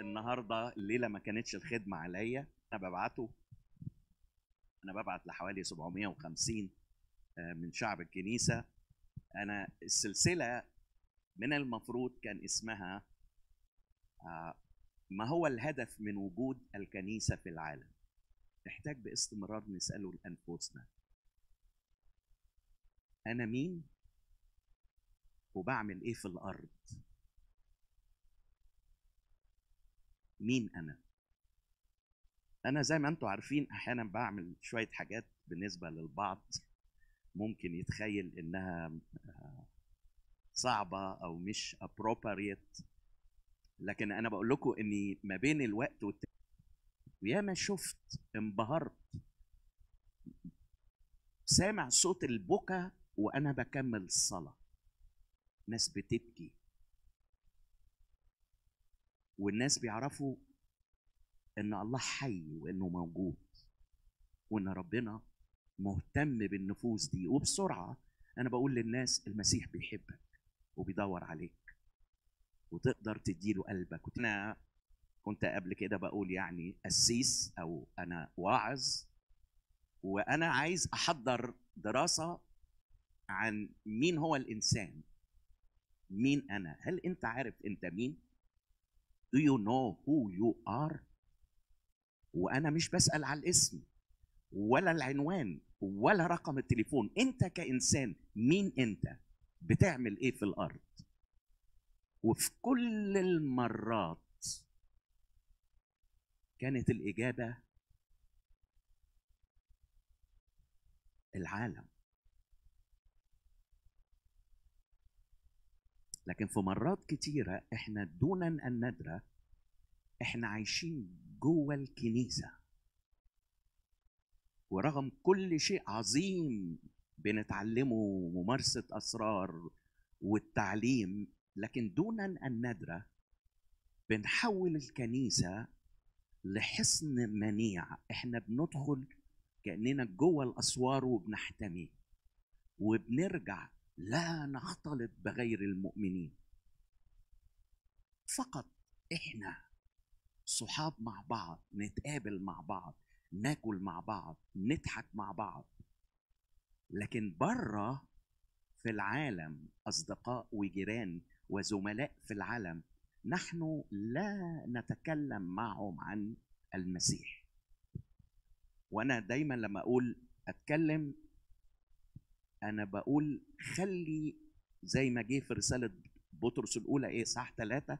النهارده الليله ما كانتش الخدمه عليا انا ببعته انا ببعت لحوالي 750 آه، من شعب الكنيسه انا السلسله من المفروض كان اسمها آه، ما هو الهدف من وجود الكنيسه في العالم نحتاج باستمرار نساله لانفسنا انا مين وبعمل ايه في الارض مين انا انا زي ما انتم عارفين احيانا بعمل شويه حاجات بالنسبه للبعض ممكن يتخيل انها آه، صعبه او مش ابروبريت لكن انا بقول لكم اني ما بين الوقت والتاني ياما شفت انبهرت سامع صوت البكا وانا بكمل الصلاه ناس بتبكي والناس بيعرفوا ان الله حي وانه موجود وان ربنا مهتم بالنفوس دي وبسرعه انا بقول للناس المسيح بيحبك وبيدور عليك وتقدر تديله قلبك انا كنت قبل كده بقول يعني قسيس او انا واعظ وانا عايز احضر دراسه عن مين هو الانسان مين انا هل انت عارف انت مين Do you know who you are? وأنا مش بسأل على الاسم ولا العنوان ولا رقم التليفون أنت كإنسان مين أنت؟ بتعمل إيه في الأرض؟ وفي كل المرات كانت الإجابة العالم لكن في مرات كتيرة احنا دون أن ندرى احنا عايشين جوه الكنيسة ورغم كل شيء عظيم بنتعلمه ممارسة أسرار والتعليم لكن دون أن ندرى بنحول الكنيسة لحصن منيع احنا بندخل كأننا جوه الأسوار وبنحتمي وبنرجع لا نختلط بغير المؤمنين فقط احنا صحاب مع بعض نتقابل مع بعض ناكل مع بعض نضحك مع بعض لكن بره في العالم اصدقاء وجيران وزملاء في العالم نحن لا نتكلم معهم عن المسيح وانا دايما لما اقول اتكلم انا بقول خلي زي ما جه في رساله بطرس الاولى ايه صح ثلاثه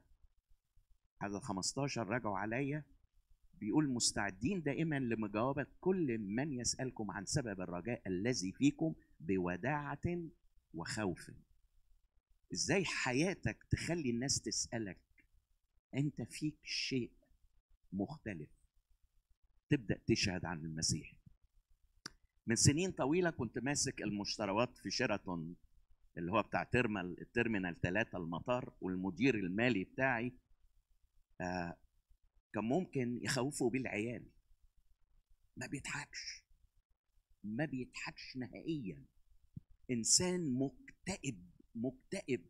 هذا 15 رجعوا عليا بيقول مستعدين دائما لمجاوبة كل من يسألكم عن سبب الرجاء الذي فيكم بوداعة وخوف ازاي حياتك تخلي الناس تسألك انت فيك شيء مختلف تبدأ تشهد عن المسيح من سنين طويلة كنت ماسك المشتريات في شيراتون اللي هو بتاع ترمل الترمينال ثلاثة المطار والمدير المالي بتاعي آه، كان ممكن يخوفوا بيه العيال ما بيضحكش ما بيضحكش نهائيا انسان مكتئب مكتئب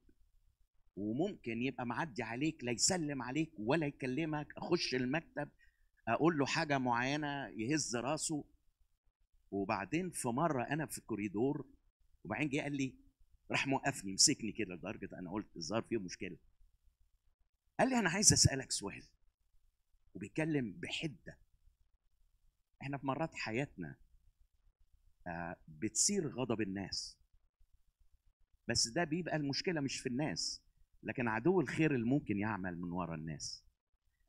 وممكن يبقى معدي عليك لا يسلم عليك ولا يكلمك اخش المكتب اقول له حاجه معينه يهز راسه وبعدين في مره انا في الكوريدور وبعدين جه قال لي راح موقفني مسكني كده لدرجه انا قلت الظاهر فيه مشكله قال لي انا عايز اسالك سؤال وبيتكلم بحده احنا في مرات حياتنا آه، بتصير غضب الناس بس ده بيبقى المشكله مش في الناس لكن عدو الخير اللي ممكن يعمل من ورا الناس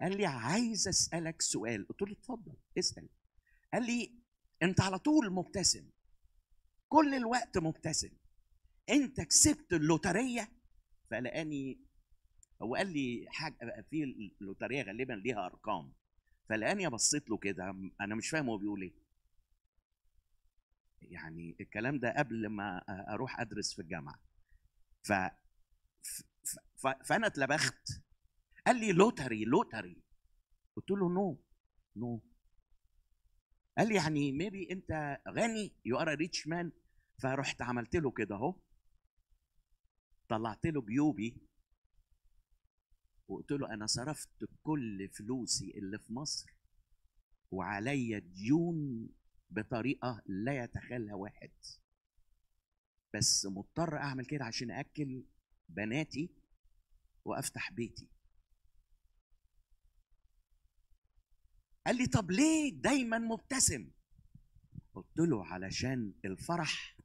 قال لي عايز اسالك سؤال قلت له اتفضل اسال قال لي انت على طول مبتسم كل الوقت مبتسم انت كسبت اللوتريه فلقاني هو قال لي حاجه في اللوتريه غالبا ليها ارقام فلقاني بصيت له كده انا مش فاهم هو بيقول ايه يعني الكلام ده قبل ما اروح ادرس في الجامعه ف, فانا اتلبخت قال لي لوتري لوتري قلت له نو نو قال لي يعني ميبي انت غني يو ار ريتش مان فرحت عملت له كده اهو طلعت له جيوبي وقلت له انا صرفت كل فلوسي اللي في مصر وعليا ديون بطريقه لا يتخيلها واحد بس مضطر اعمل كده عشان اكل بناتي وافتح بيتي قال لي طب ليه دايما مبتسم قلت له علشان الفرح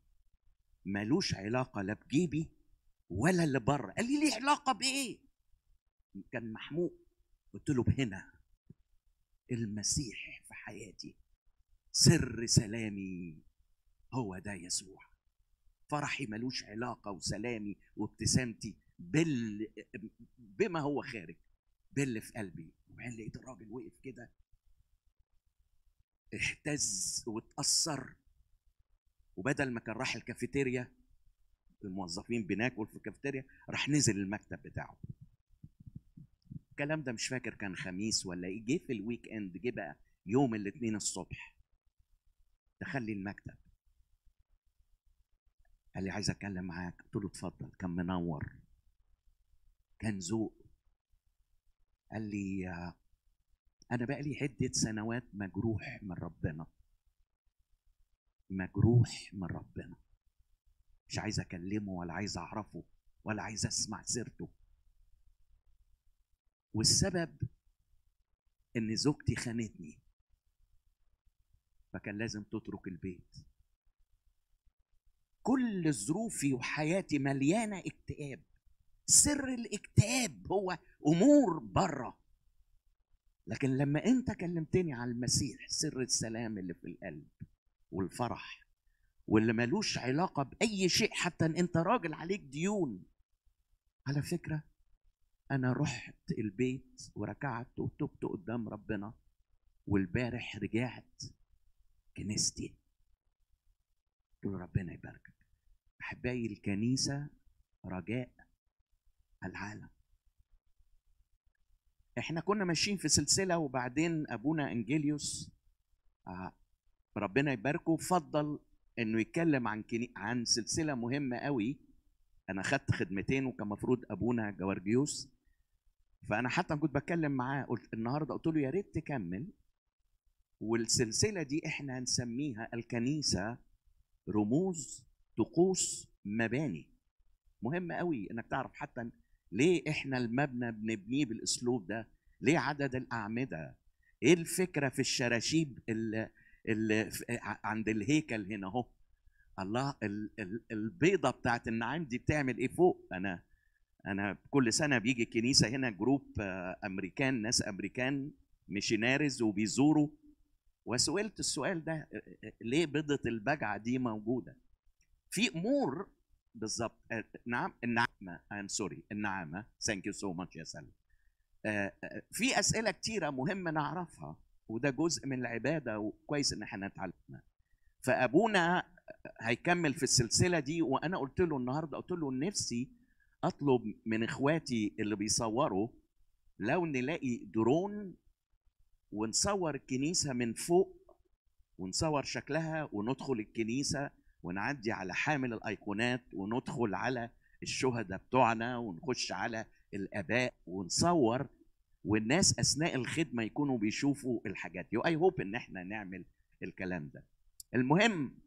ملوش علاقه لا بجيبي ولا اللي بره قال لي ليه علاقه بايه كان محموق قلت له بهنا المسيح في حياتي سر سلامي هو ده يسوع فرحي ملوش علاقه وسلامي وابتسامتي بال بما هو خارج باللي في قلبي وبعدين لقيت الراجل إيه وقف كده اهتز واتأثر وبدل ما كان راح الكافيتيريا الموظفين بناكل في الكافيتيريا راح نزل المكتب بتاعه الكلام ده مش فاكر كان خميس ولا ايه جه في الويك اند جه بقى يوم الاثنين الصبح دخل لي المكتب قال لي عايز اتكلم معاك قلت له اتفضل كان منور كان ذوق قال لي آه، انا بقى لي عده سنوات مجروح من ربنا مجروح من ربنا مش عايز اكلمه ولا عايز اعرفه ولا عايز اسمع سيرته والسبب ان زوجتي خانتني فكان لازم تترك البيت كل ظروفي وحياتي مليانه اكتئاب سر الاكتئاب هو امور بره لكن لما انت كلمتني على المسيح سر السلام اللي في القلب والفرح واللي ملوش علاقه باي شيء حتى ان انت راجل عليك ديون على فكره انا رحت البيت وركعت وتبت قدام ربنا والبارح رجعت كنيستي قلت له ربنا يباركك احبائي الكنيسه رجاء العالم احنا كنا ماشيين في سلسله وبعدين ابونا انجيليوس آه، ربنا يباركه فضل انه يتكلم عن كني... عن سلسله مهمه قوي انا خدت خدمتين وكان مفروض ابونا جورجيوس فانا حتى كنت بتكلم معاه قلت النهارده قلت له يا ريت تكمل والسلسله دي احنا هنسميها الكنيسه رموز طقوس مباني مهم قوي انك تعرف حتى ليه احنا المبنى بنبنيه بالاسلوب ده ليه عدد الاعمده ايه الفكره في الشراشيب اللي, اللي عند الهيكل هنا اهو الله البيضه بتاعت النعيم دي بتعمل ايه فوق انا انا كل سنه بيجي الكنيسه هنا جروب آه، امريكان ناس امريكان ميشناريز وبيزوروا وسئلت السؤال ده آه، آه، ليه بيضه البجعه دي موجوده في امور بالظبط آه، نعم النعمه I'm سوري النعمه ثانك يو سو ماتش يا سلام آه، آه، في اسئله كتيره مهمة نعرفها وده جزء من العباده وكويس ان احنا نتعلمها فابونا هيكمل في السلسله دي وانا قلت له النهارده قلت له نفسي اطلب من اخواتي اللي بيصوروا لو نلاقي درون ونصور الكنيسه من فوق ونصور شكلها وندخل الكنيسه ونعدي على حامل الايقونات وندخل على الشهداء بتوعنا ونخش على الاباء ونصور والناس اثناء الخدمه يكونوا بيشوفوا الحاجات دي واي هوب ان احنا نعمل الكلام ده المهم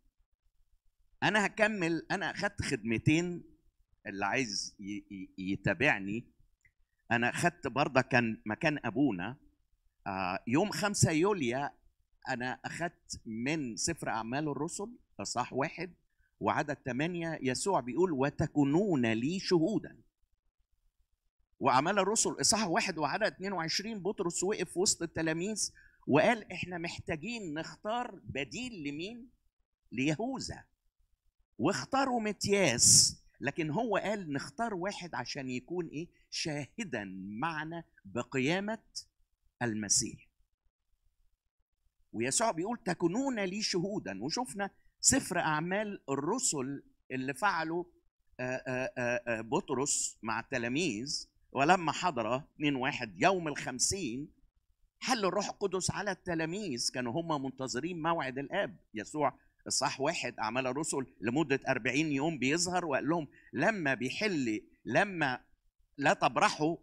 انا هكمل انا اخدت خدمتين اللي عايز يتابعني انا اخدت برضه كان مكان ابونا آه، يوم 5 يوليا انا اخدت من سفر اعمال الرسل اصح واحد وعدد ثمانية يسوع بيقول وتكونون لي شهودا وأعمال الرسل إصحاح واحد وعدد 22 بطرس وقف وسط التلاميذ وقال إحنا محتاجين نختار بديل لمين؟ ليهوذا واختاروا متياس لكن هو قال نختار واحد عشان يكون إيه؟ شاهدا معنا بقيامة المسيح ويسوع بيقول تكونون لي شهودا وشفنا سفر اعمال الرسل اللي فعله آه، آه، آه، بطرس مع التلاميذ ولما حضر 2 واحد يوم الخمسين حل الروح القدس على التلاميذ كانوا هم منتظرين موعد الاب يسوع الصح واحد اعمال الرسل لمده 40 يوم بيظهر وقال لهم لما بيحل لما لا تبرحوا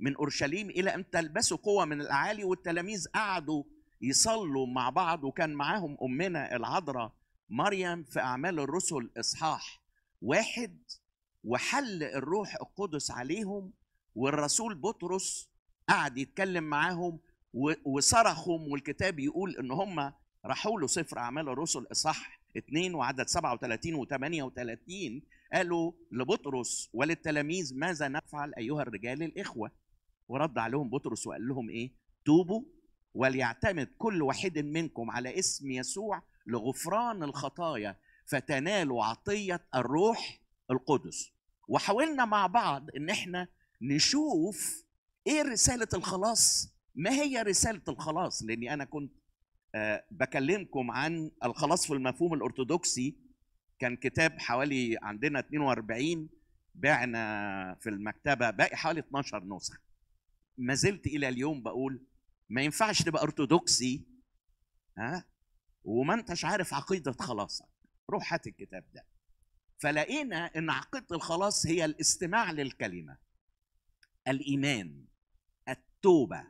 من اورشليم الى ان تلبسوا قوه من الاعالي والتلاميذ قعدوا يصلوا مع بعض وكان معاهم امنا العذراء مريم في أعمال الرسل إصحاح واحد وحل الروح القدس عليهم والرسول بطرس قعد يتكلم معاهم وصرخهم والكتاب يقول ان هم راحوا له سفر اعمال الرسل اصح 2 وعدد 37 و 38 قالوا لبطرس وللتلاميذ ماذا نفعل ايها الرجال الاخوه؟ ورد عليهم بطرس وقال لهم ايه؟ توبوا وليعتمد كل واحد منكم على اسم يسوع لغفران الخطايا فتنالوا عطيه الروح القدس وحاولنا مع بعض ان احنا نشوف ايه رساله الخلاص ما هي رساله الخلاص لاني انا كنت آه، بكلمكم عن الخلاص في المفهوم الارثوذكسي كان كتاب حوالي عندنا 42 بعنا في المكتبه باقي حوالي 12 نسخه ما زلت الى اليوم بقول ما ينفعش تبقى ارثوذكسي ها وما انتش عارف عقيده خلاصك روح هات الكتاب ده فلقينا ان عقيده الخلاص هي الاستماع للكلمه الايمان التوبه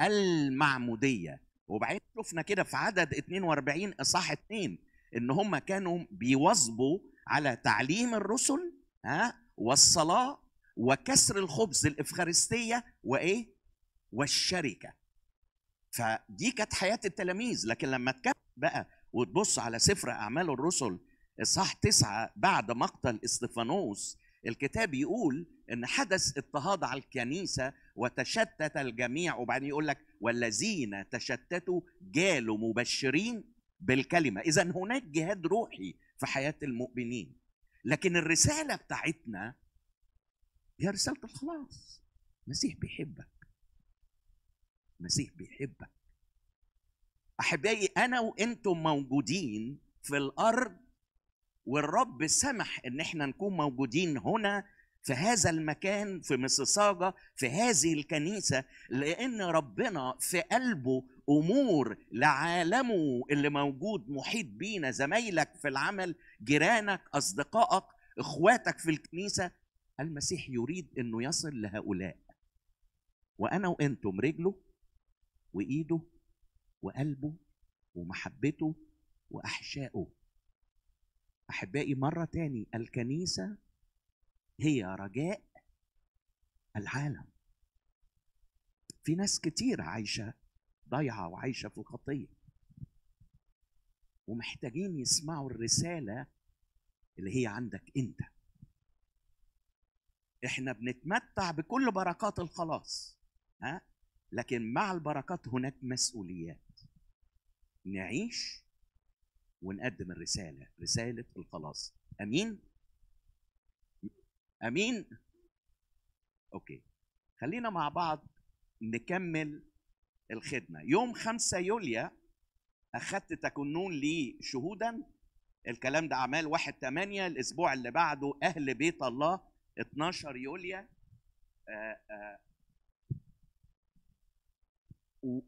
المعموديه وبعدين شفنا كده في عدد 42 اصح 2 ان هم كانوا بيواظبوا على تعليم الرسل ها والصلاه وكسر الخبز الافخارستيه وايه والشركه فدي كانت حياه التلاميذ لكن لما اتكلم بقى وتبص على سفر اعمال الرسل اصحاح تسعة بعد مقتل استفانوس الكتاب يقول ان حدث اضطهاد على الكنيسه وتشتت الجميع وبعدين يقول لك والذين تشتتوا جالوا مبشرين بالكلمه اذا هناك جهاد روحي في حياه المؤمنين لكن الرساله بتاعتنا هي رساله الخلاص المسيح بيحبك المسيح بيحبك احبائي انا وانتم موجودين في الارض والرب سمح ان احنا نكون موجودين هنا في هذا المكان في مسيساجا في هذه الكنيسه لان ربنا في قلبه امور لعالمه اللي موجود محيط بينا زمايلك في العمل جيرانك اصدقائك اخواتك في الكنيسه المسيح يريد انه يصل لهؤلاء وانا وانتم رجله وايده وقلبه ومحبته وأحشائه أحبائي مرة تاني الكنيسة هي رجاء العالم في ناس كتير عايشة ضايعة وعايشة في الخطية ومحتاجين يسمعوا الرسالة اللي هي عندك أنت احنا بنتمتع بكل بركات الخلاص ها لكن مع البركات هناك مسؤوليات نعيش ونقدم الرسالة رسالة الخلاص أمين أمين أوكي خلينا مع بعض نكمل الخدمة يوم 5 يوليا أخذت تكنون لي شهودا الكلام ده أعمال واحد تمانية الأسبوع اللي بعده أهل بيت الله 12 يوليا آه، آه.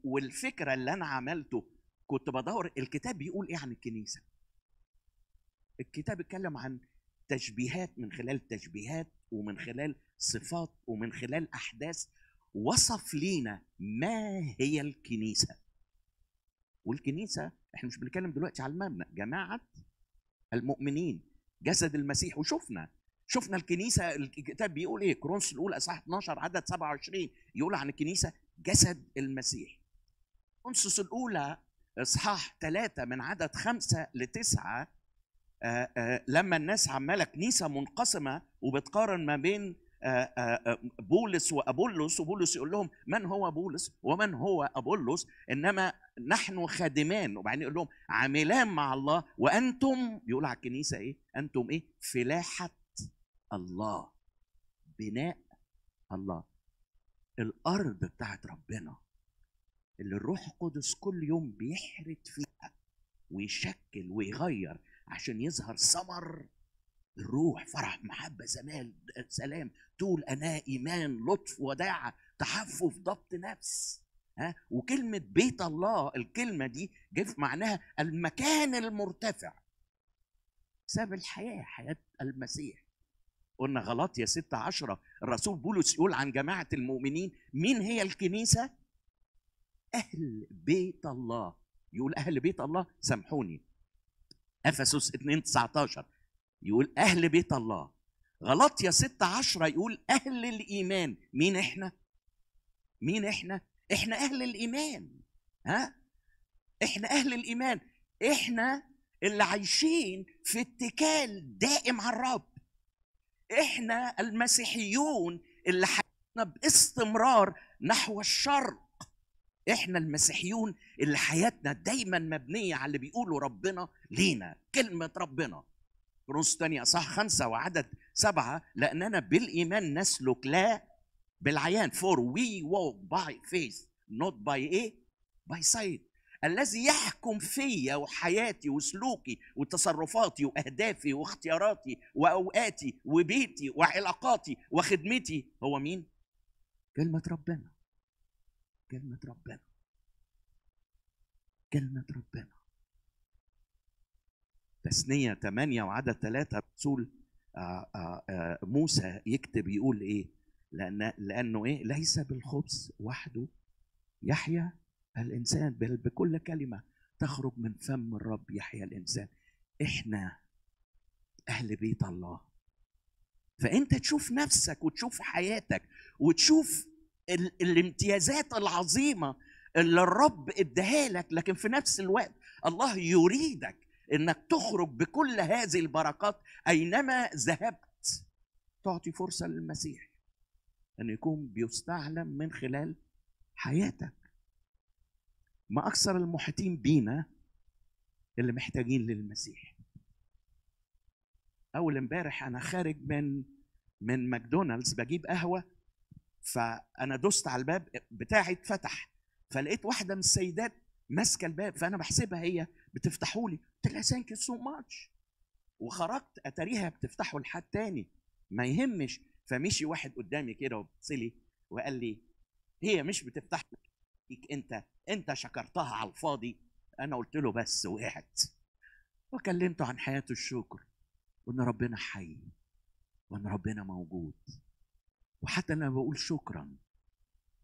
والفكرة اللي أنا عملته كنت بدور الكتاب بيقول ايه عن الكنيسه الكتاب اتكلم عن تشبيهات من خلال تشبيهات ومن خلال صفات ومن خلال احداث وصف لينا ما هي الكنيسه والكنيسه احنا مش بنتكلم دلوقتي على المبنى جماعه المؤمنين جسد المسيح وشفنا شفنا الكنيسه الكتاب بيقول ايه كرونس الاولى اصحاح 12 عدد 27 يقول عن الكنيسه جسد المسيح كرونسوس الاولى اصحاح ثلاثة من عدد خمسة لتسعة آآ آه، آآ آه، لما الناس عمالة كنيسة منقسمة وبتقارن ما بين آآ آه، بولس وأبولس وبولس يقول لهم من هو بولس ومن هو أبولس إنما نحن خادمان وبعدين يقول لهم عاملان مع الله وأنتم يقول على الكنيسة إيه أنتم إيه فلاحة الله بناء الله الأرض بتاعت ربنا اللي الروح القدس كل يوم بيحرد فيها ويشكل ويغير عشان يظهر ثمر الروح فرح محبة زمال سلام طول أنا إيمان لطف وداعة تحفف ضبط نفس ها وكلمة بيت الله الكلمة دي جه في معناها المكان المرتفع ساب الحياة حياة المسيح قلنا غلط يا ستة عشرة الرسول بولس يقول عن جماعة المؤمنين مين هي الكنيسة أهل بيت الله يقول أهل بيت الله سامحوني أفسس 2 19 يقول أهل بيت الله غلط يا 6 10 يقول أهل الإيمان مين إحنا؟ مين إحنا؟ إحنا أهل الإيمان ها؟ إحنا أهل الإيمان إحنا اللي عايشين في اتكال دائم على الرب إحنا المسيحيون اللي حياتنا باستمرار نحو الشرق احنا المسيحيون اللي حياتنا دايما مبنيه على اللي بيقوله ربنا لينا كلمه ربنا كورنثوس تانية اصح خمسة وعدد سبعة لأننا بالإيمان نسلك لا بالعيان for we walk by faith not by ايه by sight الذي يحكم فيا وحياتي وسلوكي وتصرفاتي واهدافي واختياراتي واوقاتي وبيتي وعلاقاتي وخدمتي هو مين؟ كلمة ربنا كلمة ربنا كلمة ربنا تثنية 8 وعدد ثلاثة رسول آه، آه، آه، موسى يكتب يقول إيه لأن لأنه إيه ليس بالخبز وحده يحيا الإنسان بل بكل كلمة تخرج من فم الرب يحيا الإنسان إحنا أهل بيت الله فأنت تشوف نفسك وتشوف حياتك وتشوف الامتيازات العظيمه اللي الرب اداها لك لكن في نفس الوقت الله يريدك انك تخرج بكل هذه البركات اينما ذهبت تعطي فرصه للمسيح ان يكون بيستعلم من خلال حياتك ما اكثر المحيطين بينا اللي محتاجين للمسيح اول امبارح انا خارج من من ماكدونالدز بجيب قهوه فانا دست على الباب بتاعي اتفتح فلقيت واحده من السيدات ماسكه الباب فانا بحسبها هي بتفتحوا لي قلت لها ثانك يو سو ماتش وخرجت اتاريها بتفتحه لحد تاني ما يهمش فمشي واحد قدامي كده وبتصلي وقال لي هي مش بتفتح لك انت انت شكرتها على الفاضي انا قلت له بس وقعت وكلمته عن حياه الشكر وان ربنا حي وان ربنا موجود وحتى انا بقول شكرا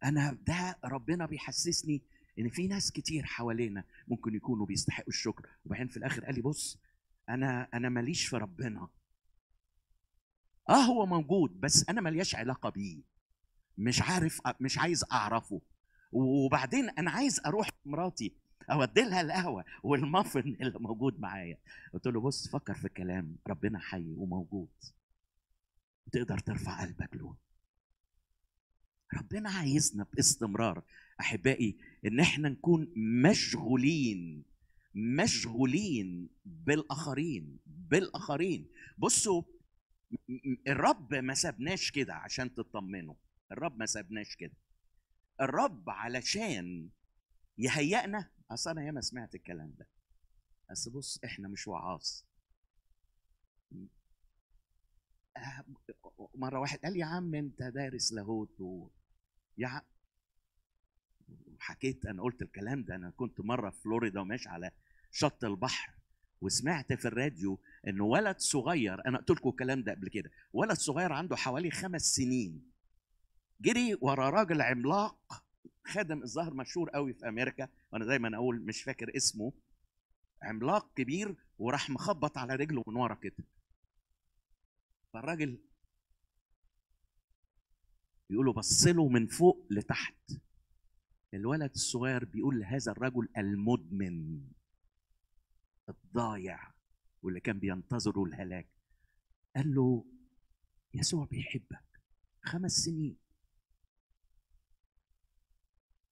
انا ده ربنا بيحسسني ان في ناس كتير حوالينا ممكن يكونوا بيستحقوا الشكر وبعدين في الاخر قال لي بص انا انا ماليش في ربنا اه هو موجود بس انا ملياش علاقه بيه مش عارف مش عايز اعرفه وبعدين انا عايز اروح مراتي اودي لها القهوه والمافن اللي موجود معايا قلت له بص فكر في الكلام ربنا حي وموجود تقدر ترفع قلبك له ربنا عايزنا باستمرار احبائي ان احنا نكون مشغولين مشغولين بالاخرين بالاخرين بصوا الرب ما سابناش كده عشان تطمنوا الرب ما سابناش كده الرب علشان يهيئنا اصل انا ياما سمعت الكلام ده بس بص احنا مش وعاص أه، مره واحد قال يا عم انت دارس لاهوت يا حكيت انا قلت الكلام ده انا كنت مره في فلوريدا وماشي على شط البحر وسمعت في الراديو ان ولد صغير انا قلت لكم الكلام ده قبل كده ولد صغير عنده حوالي خمس سنين جري ورا راجل عملاق خادم الظاهر مشهور قوي في امريكا وانا دايما اقول مش فاكر اسمه عملاق كبير وراح مخبط على رجله من ورا كده فالراجل بيقولوا بصلوا من فوق لتحت الولد الصغير بيقول لهذا الرجل المدمن الضايع واللي كان بينتظره الهلاك قال له يسوع بيحبك خمس سنين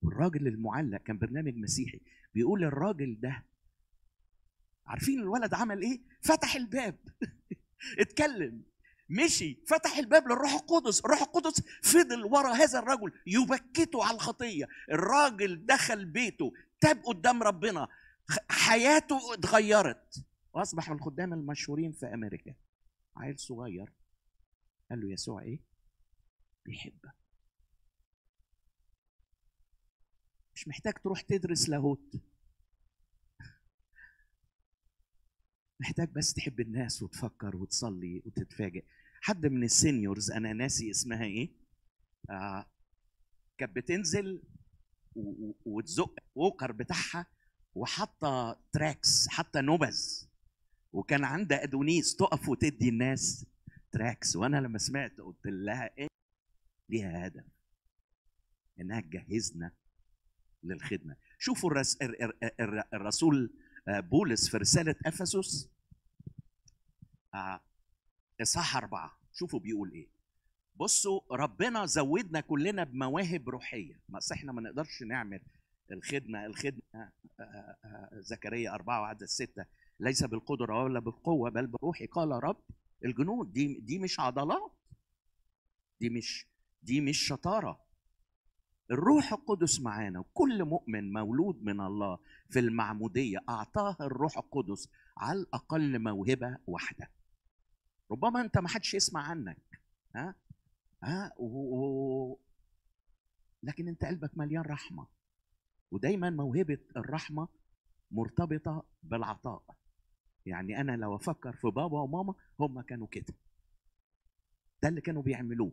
والراجل المعلق كان برنامج مسيحي بيقول الراجل ده عارفين الولد عمل ايه فتح الباب اتكلم مشي فتح الباب للروح القدس الروح القدس فضل ورا هذا الرجل يبكته على الخطيه الراجل دخل بيته تاب قدام ربنا حياته اتغيرت واصبح من الخدام المشهورين في امريكا عيل صغير قال له يسوع ايه بيحبك مش محتاج تروح تدرس لاهوت محتاج بس تحب الناس وتفكر وتصلي وتتفاجئ حد من السينيورز انا ناسي اسمها ايه آه كانت بتنزل وتزق ووكر بتاعها وحاطه تراكس حاطه نوبز وكان عندها ادونيس تقف وتدي الناس تراكس وانا لما سمعت قلت لها ايه ليها هدف انها تجهزنا للخدمه شوفوا الرس... الرسول آه، بولس في رسالة أفسس آه، إصحاح أربعة شوفوا بيقول إيه بصوا ربنا زودنا كلنا بمواهب روحية ما إحنا ما نقدرش نعمل الخدمة الخدمة آه، زكريا أربعة وعدد ستة ليس بالقدرة ولا بالقوة بل بروحي قال رب الجنود دي دي مش عضلات دي مش دي مش شطارة الروح القدس معانا وكل مؤمن مولود من الله في المعمودية أعطاها الروح القدس على الأقل موهبة واحدة ربما أنت ما حدش يسمع عنك ها ها و... لكن أنت قلبك مليان رحمة ودايما موهبة الرحمة مرتبطة بالعطاء يعني أنا لو أفكر في بابا وماما هم كانوا كده ده اللي كانوا بيعملوه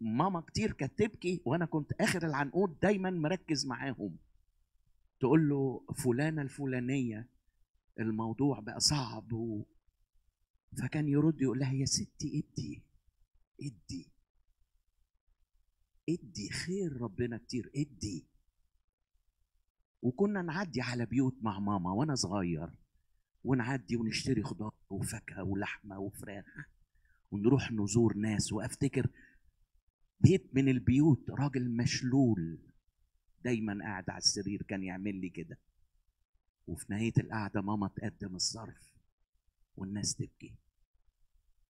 ماما كتير كانت تبكي وانا كنت اخر العنقود دايما مركز معاهم تقول له فلانه الفلانيه الموضوع بقى صعب و... فكان يرد يقول لها يا ستي ادي ادي ادي خير ربنا كتير ادي وكنا نعدي على بيوت مع ماما وانا صغير ونعدي ونشتري خضار وفاكهه ولحمه وفراخ ونروح نزور ناس وافتكر بيت من البيوت راجل مشلول دايما قاعد على السرير كان يعمل لي كده وفي نهاية القعدة ماما تقدم الظرف والناس تبكي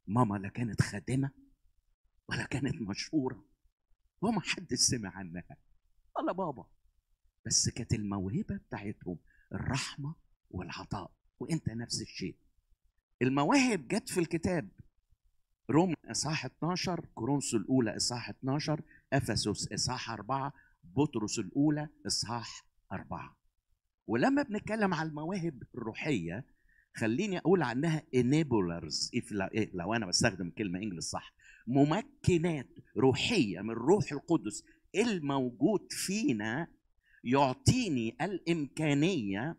ماما لا كانت خادمة ولا كانت مشهورة وما حد سمع عنها ولا بابا بس كانت الموهبة بتاعتهم الرحمة والعطاء وانت نفس الشيء المواهب جت في الكتاب روم اصحاح 12 كورنثوس الاولى اصحاح 12 افسس اصحاح 4 بطرس الأولى إصحاح أربعة ولما بنتكلم على المواهب الروحية خليني أقول عنها انيبولرز إيه، لو أنا بستخدم كلمة انجلس صح ممكنات روحية من الروح القدس الموجود فينا يعطيني الإمكانية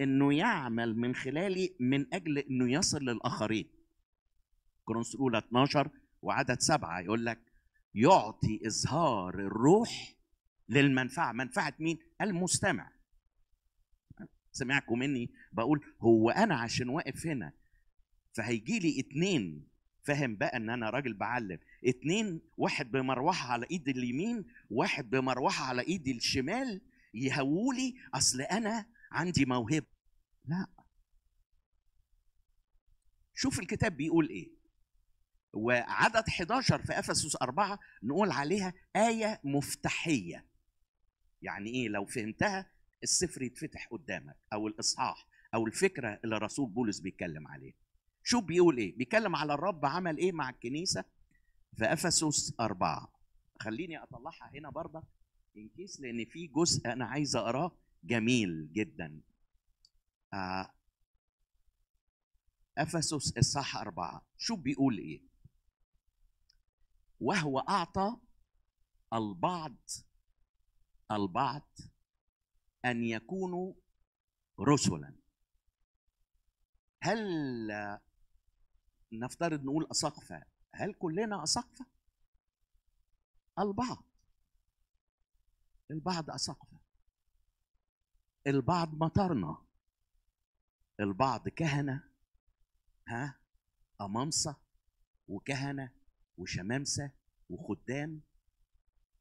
إنه يعمل من خلالي من أجل إنه يصل للآخرين كرونس الأولى 12 وعدد سبعة يقول لك يعطي إظهار الروح للمنفعه منفعه مين المستمع سمعكم مني بقول هو انا عشان واقف هنا فهيجي لي اتنين فاهم بقى ان انا راجل بعلم اتنين واحد بمروحه على ايد اليمين واحد بمروحه على ايد الشمال يهولي اصل انا عندي موهبه لا شوف الكتاب بيقول ايه وعدد 11 في افسس 4 نقول عليها ايه مفتاحيه يعني ايه لو فهمتها السفر يتفتح قدامك او الاصحاح او الفكره اللي الرسول بولس بيتكلم عليها شو بيقول ايه بيتكلم على الرب عمل ايه مع الكنيسه في افسس أربعة خليني اطلعها هنا برضه ان كيس لان في جزء انا عايز اقراه جميل جدا آه افسس الصح أربعة شو بيقول ايه وهو اعطى البعض البعض ان يكونوا رسلا هل نفترض نقول اساقفه هل كلنا اساقفه البعض البعض اساقفه البعض مطرنا البعض كهنه ها امامسه وكهنه وشمامسه وخدام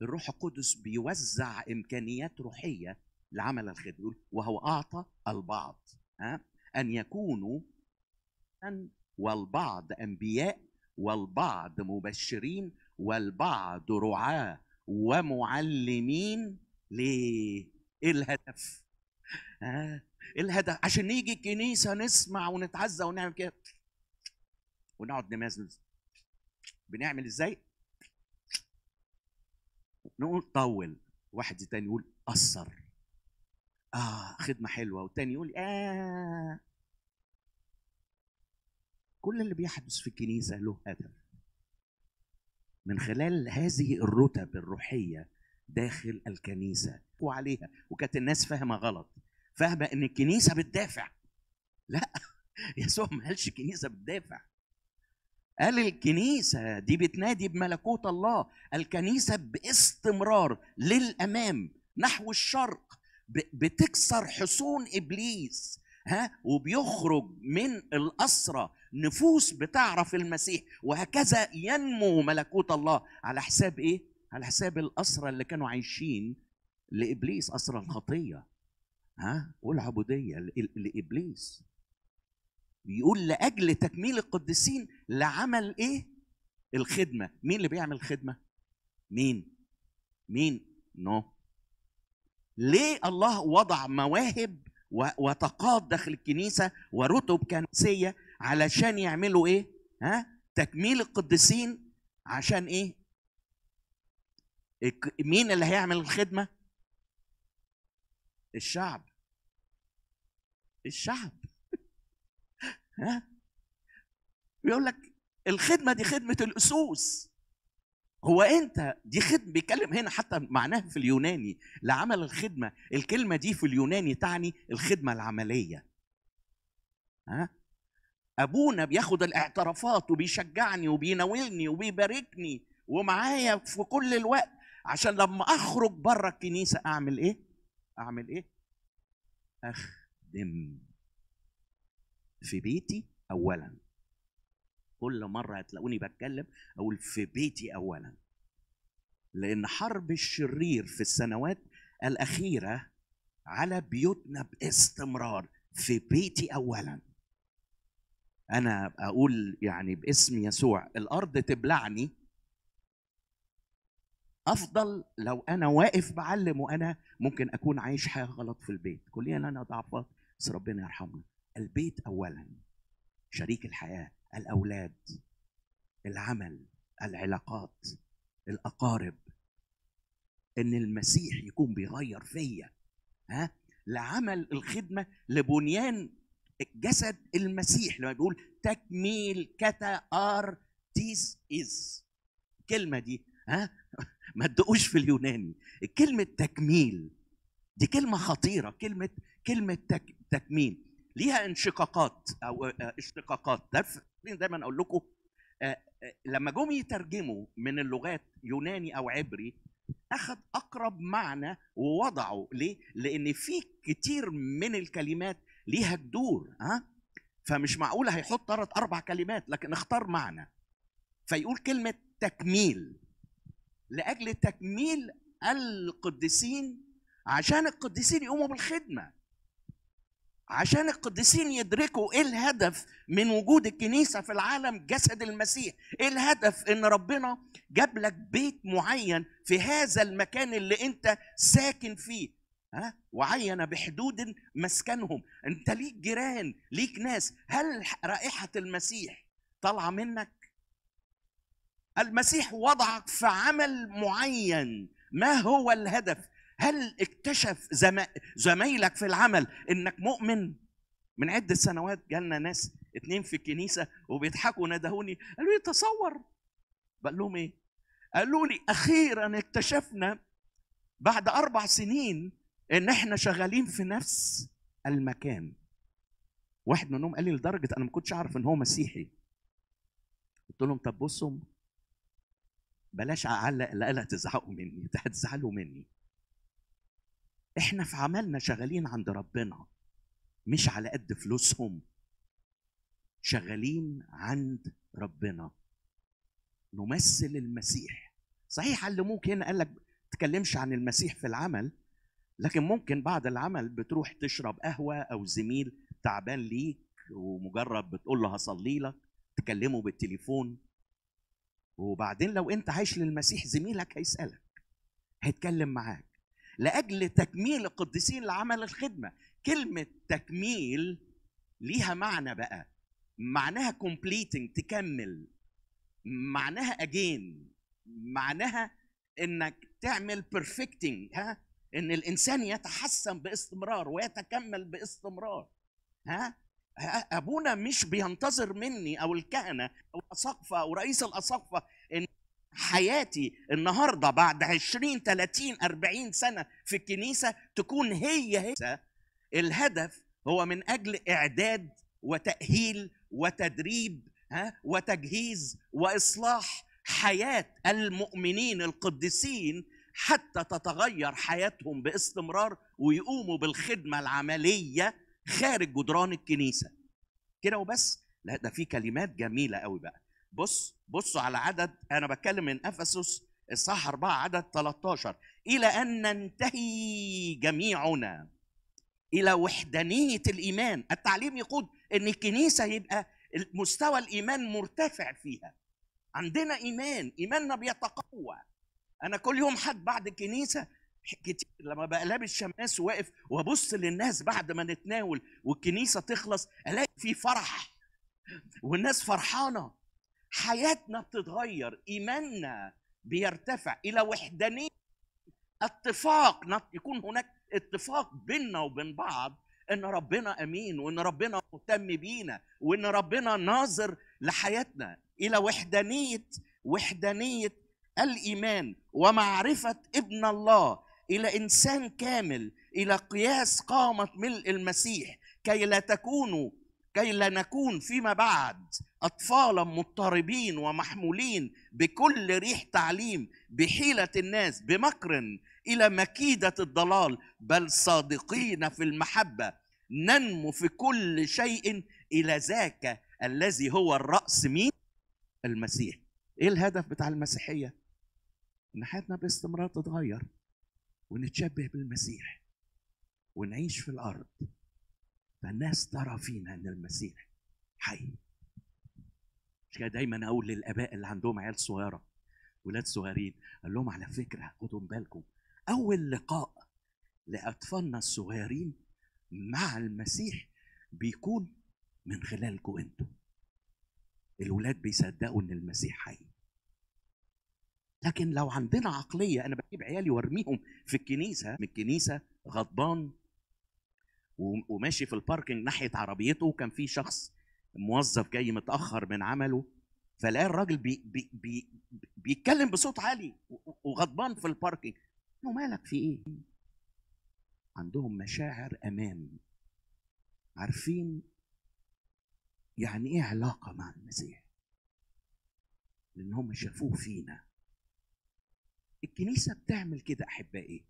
الروح القدس بيوزع امكانيات روحيه لعمل الخدمه وهو اعطى البعض ها ان يكونوا أن والبعض انبياء والبعض مبشرين والبعض رعاه ومعلمين ليه ايه الهدف ها ايه الهدف عشان نيجي الكنيسه نسمع ونتعزى ونعمل كده ونقعد نمازن بنعمل ازاي نقول طول واحد تاني يقول قصر آه خدمة حلوة والتاني يقول آه كل اللي بيحدث في الكنيسة له هدف من خلال هذه الرتب الروحية داخل الكنيسة وعليها وكانت الناس فاهمة غلط فاهمة إن الكنيسة بتدافع لا يسوع ما قالش الكنيسة بتدافع قال الكنيسة دي بتنادي بملكوت الله الكنيسة باستمرار للأمام نحو الشرق بتكسر حصون إبليس ها وبيخرج من الأسرة نفوس بتعرف المسيح وهكذا ينمو ملكوت الله على حساب إيه؟ على حساب الأسرة اللي كانوا عايشين لإبليس أسرة الخطية ها والعبودية لإبليس بيقول لاجل تكميل القديسين لعمل ايه الخدمه مين اللي بيعمل الخدمه مين مين نو no. ليه الله وضع مواهب وطاقات داخل الكنيسه ورتب كنسيه علشان يعملوا ايه ها تكميل القديسين عشان ايه مين اللي هيعمل الخدمه الشعب الشعب ها بيقول لك الخدمه دي خدمه الاسوس هو انت دي خدمه بيتكلم هنا حتى معناها في اليوناني لعمل الخدمه الكلمه دي في اليوناني تعني الخدمه العمليه ها ابونا بياخد الاعترافات وبيشجعني وبيناولني وبيباركني ومعايا في كل الوقت عشان لما اخرج بره الكنيسه اعمل ايه اعمل ايه اخدم في بيتي اولا كل مره هتلاقوني بتكلم اقول في بيتي اولا لان حرب الشرير في السنوات الاخيره على بيوتنا باستمرار في بيتي اولا انا اقول يعني باسم يسوع الارض تبلعني افضل لو انا واقف بعلم وانا ممكن اكون عايش حياه غلط في البيت كلنا انا ضعفات بس ربنا يرحمنا البيت اولا شريك الحياه الاولاد العمل العلاقات الاقارب ان المسيح يكون بيغير فيا ها لعمل الخدمه لبنيان جسد المسيح لما بيقول تكميل كتا ار تيس از الكلمه دي ها ما تدقوش في اليوناني كلمه تكميل دي كلمه خطيره كلمه كلمه تك تكميل ليها انشقاقات او آه، آه، اشتقاقات ده دايما اقول لكم آه، لما جم يترجموا من اللغات يوناني او عبري اخذ اقرب معنى ووضعه ليه؟ لان في كتير من الكلمات ليها جذور ها فمش معقول هيحط ثلاث اربع كلمات لكن اختار معنى فيقول كلمه تكميل لاجل تكميل القديسين عشان القديسين يقوموا بالخدمه عشان القديسين يدركوا ايه الهدف من وجود الكنيسه في العالم جسد المسيح ايه الهدف ان ربنا جاب لك بيت معين في هذا المكان اللي انت ساكن فيه ها وعين بحدود مسكنهم انت ليك جيران ليك ناس هل رائحه المسيح طالعه منك المسيح وضعك في عمل معين ما هو الهدف هل اكتشف زمايلك في العمل انك مؤمن من عدة سنوات جالنا ناس اتنين في الكنيسة وبيضحكوا نادهوني قالوا لي تصور بقول لهم ايه قالوا لي اخيرا اكتشفنا بعد اربع سنين ان احنا شغالين في نفس المكان واحد منهم قال لي لدرجه انا ما كنتش اعرف ان هو مسيحي قلت لهم طب بصوا بلاش اعلق لا لا تزعقوا مني هتزعلوا مني احنا في عملنا شغالين عند ربنا مش على قد فلوسهم شغالين عند ربنا نمثل المسيح صحيح علموك هنا قال لك تتكلمش عن المسيح في العمل لكن ممكن بعد العمل بتروح تشرب قهوة أو زميل تعبان ليك ومجرد بتقول له هصلي لك تكلمه بالتليفون وبعدين لو انت عايش للمسيح زميلك هيسألك هيتكلم معاك لاجل تكميل القديسين لعمل الخدمه كلمه تكميل ليها معنى بقى معناها كومبليتنج تكمل معناها اجين معناها انك تعمل بيرفكتنج ها ان الانسان يتحسن باستمرار ويتكمل باستمرار ها ابونا مش بينتظر مني او الكهنه او الاساقفه او رئيس الاساقفه ان حياتي النهارده بعد 20 30 40 سنه في الكنيسه تكون هي هي الهدف هو من اجل اعداد وتاهيل وتدريب ها وتجهيز واصلاح حياه المؤمنين القديسين حتى تتغير حياتهم باستمرار ويقوموا بالخدمه العمليه خارج جدران الكنيسه كده وبس لا ده في كلمات جميله قوي بقى بص بصوا على عدد انا بتكلم من افسس الصح 4 عدد 13 الى ان ننتهي جميعنا الى وحدانيه الايمان التعليم يقود ان الكنيسه يبقى مستوى الايمان مرتفع فيها عندنا ايمان ايماننا بيتقوى انا كل يوم حد بعد الكنيسه كتير لما بقى لابس شماس واقف وابص للناس بعد ما نتناول والكنيسه تخلص الاقي في فرح والناس فرحانه حياتنا بتتغير ايماننا بيرتفع الى وحدانيه اتفاق يكون هناك اتفاق بيننا وبين بعض ان ربنا امين وان ربنا مهتم بينا وان ربنا ناظر لحياتنا الى وحدانيه وحدانيه الايمان ومعرفه ابن الله الى انسان كامل الى قياس قامه ملء المسيح كي لا تكونوا كي لا نكون فيما بعد أطفالا مضطربين ومحمولين بكل ريح تعليم بحيلة الناس بمكر إلى مكيدة الضلال بل صادقين في المحبة ننمو في كل شيء إلى ذاك الذي هو الرأس مين؟ المسيح إيه الهدف بتاع المسيحية؟ إن حياتنا باستمرار تتغير ونتشبه بالمسيح ونعيش في الأرض فالناس ترى فينا ان المسيح حي مش كده دايما اقول للاباء اللي عندهم عيال صغيره ولاد صغيرين اقول لهم على فكره خدوا بالكم اول لقاء لاطفالنا الصغيرين مع المسيح بيكون من خلالكم انتوا الولاد بيصدقوا ان المسيح حي لكن لو عندنا عقليه انا بجيب عيالي وارميهم في الكنيسه من الكنيسه غضبان وماشي في الباركنج ناحيه عربيته وكان في شخص موظف جاي متاخر من عمله فلقى الراجل بي بي بي بيتكلم بصوت عالي وغضبان في الباركنج له مالك في ايه عندهم مشاعر امان عارفين يعني ايه علاقه مع المسيح لان هم شافوه فينا الكنيسه بتعمل كده احبائي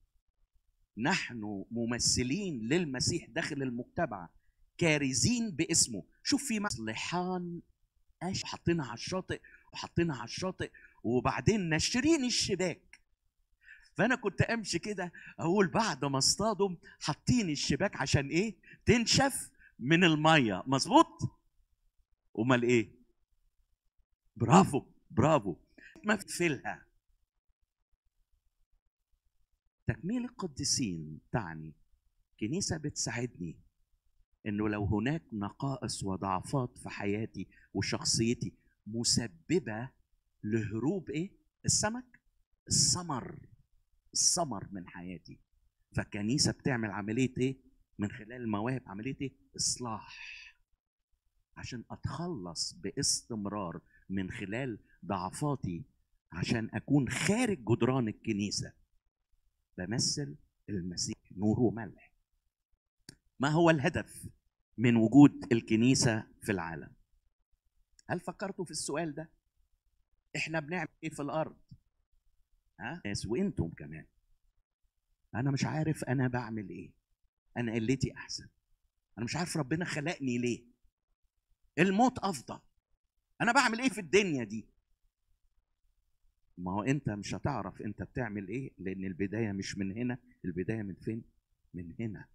نحن ممثلين للمسيح داخل المجتمع كارزين باسمه شوف في مصلحان قاش حاطينها على الشاطئ وحطينا على الشاطئ وبعدين نشرين الشباك فانا كنت امشي كده اقول بعد ما اصطادهم حاطين الشباك عشان ايه تنشف من الميه مظبوط امال ايه برافو برافو ما تفلها تكميل القديسين تعني كنيسة بتساعدني انه لو هناك نقائص وضعفات في حياتي وشخصيتي مسببة لهروب ايه؟ السمك؟ السمر السمر من حياتي فالكنيسة بتعمل عملية ايه؟ من خلال المواهب عملية ايه؟ اصلاح عشان اتخلص باستمرار من خلال ضعفاتي عشان اكون خارج جدران الكنيسه بمثل المسيح نور وملح ما هو الهدف من وجود الكنيسة في العالم هل فكرتوا في السؤال ده احنا بنعمل ايه في الارض ها ناس وانتم كمان انا مش عارف انا بعمل ايه انا قلتي احسن انا مش عارف ربنا خلقني ليه الموت افضل انا بعمل ايه في الدنيا دي ما هو انت مش هتعرف انت بتعمل ايه لان البدايه مش من هنا البدايه من فين من هنا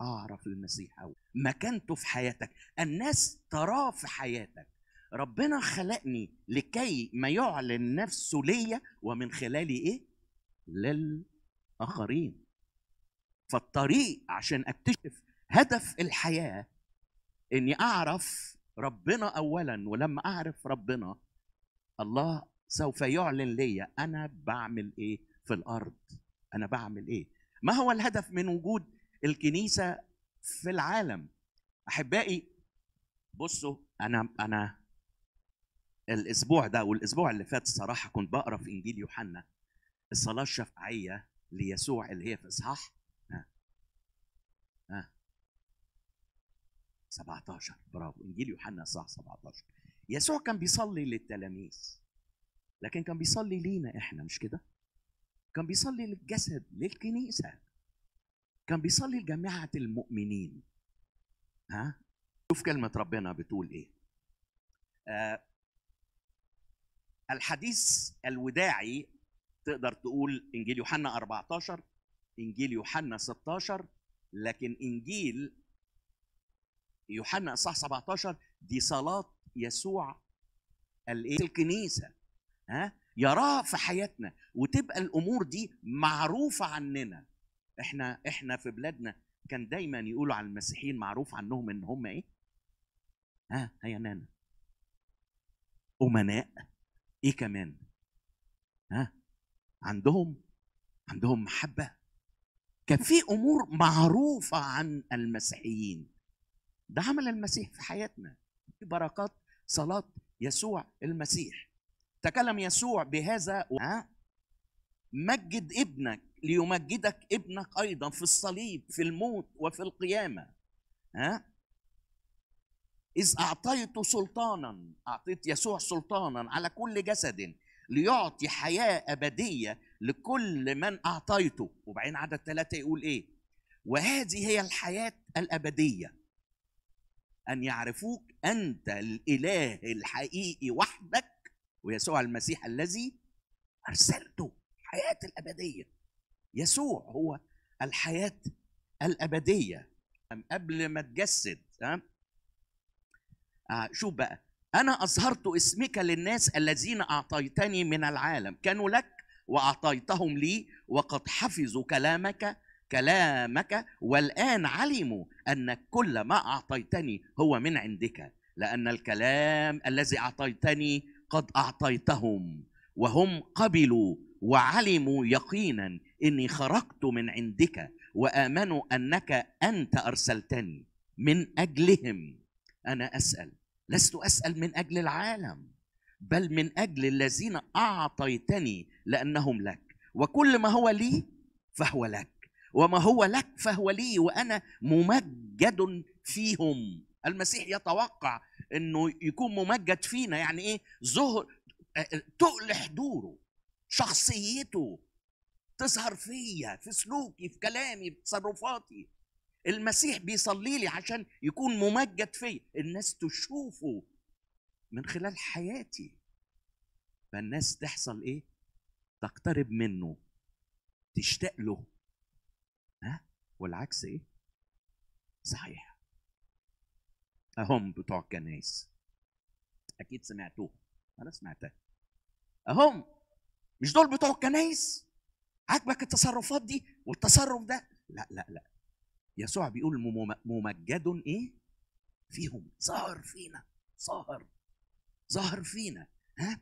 اعرف المسيح أو مكانته في حياتك الناس تراه في حياتك ربنا خلقني لكي ما يعلن نفسه ليا ومن خلالي ايه للاخرين فالطريق عشان اكتشف هدف الحياه اني اعرف ربنا اولا ولما اعرف ربنا الله سوف يعلن لي انا بعمل ايه في الارض انا بعمل ايه ما هو الهدف من وجود الكنيسه في العالم احبائي بصوا انا انا الاسبوع ده والاسبوع اللي فات الصراحه كنت بقرا في انجيل يوحنا الصلاه الشفاعيه ليسوع اللي هي في اصحاح ها ها 17 برافو انجيل يوحنا اصحاح 17 يسوع كان بيصلي للتلاميذ لكن كان بيصلي لينا احنا مش كده كان بيصلي للجسد للكنيسه كان بيصلي لجماعه المؤمنين ها شوف كلمه ربنا بتقول ايه آه الحديث الوداعي تقدر تقول انجيل يوحنا 14 انجيل يوحنا 16 لكن انجيل يوحنا اصحاح 17 دي صلاه يسوع الايه الكنيسه ها يراه في حياتنا وتبقى الامور دي معروفه عننا احنا احنا في بلادنا كان دايما يقولوا على المسيحيين معروف عنهم ان هم ايه ها نانا امناء ايه كمان ها عندهم عندهم محبه كان في امور معروفه عن المسيحيين ده عمل المسيح في حياتنا في بركات صلاه يسوع المسيح تكلم يسوع بهذا مجد ابنك ليمجدك ابنك ايضا في الصليب في الموت وفي القيامه ها اذ اعطيت سلطانا اعطيت يسوع سلطانا على كل جسد ليعطي حياه ابديه لكل من اعطيته وبعدين عدد ثلاثه يقول ايه وهذه هي الحياه الابديه ان يعرفوك انت الاله الحقيقي وحدك ويسوع المسيح الذي ارسلته الحياه الابديه يسوع هو الحياه الابديه قبل ما تجسد ها آه شوف بقى انا اظهرت اسمك للناس الذين اعطيتني من العالم كانوا لك واعطيتهم لي وقد حفظوا كلامك كلامك والان علموا ان كل ما اعطيتني هو من عندك لان الكلام الذي اعطيتني قد اعطيتهم وهم قبلوا وعلموا يقينا اني خرجت من عندك وامنوا انك انت ارسلتني من اجلهم انا اسال لست اسال من اجل العالم بل من اجل الذين اعطيتني لانهم لك وكل ما هو لي فهو لك وما هو لك فهو لي وانا ممجد فيهم المسيح يتوقع انه يكون ممجد فينا يعني ايه ظهر آه، آه، تقل حضوره شخصيته تظهر فيا في سلوكي في كلامي في تصرفاتي المسيح بيصلي لي عشان يكون ممجد فيا الناس تشوفه من خلال حياتي فالناس تحصل ايه تقترب منه تشتاق له ها والعكس ايه صحيح هم بتوع الكنايس اكيد سمعتوه انا سمعتها اهم مش دول بتوع الكنايس عاجبك التصرفات دي والتصرف ده لا لا لا يسوع بيقول ممجد ايه فيهم ظهر فينا ظهر ظهر فينا ها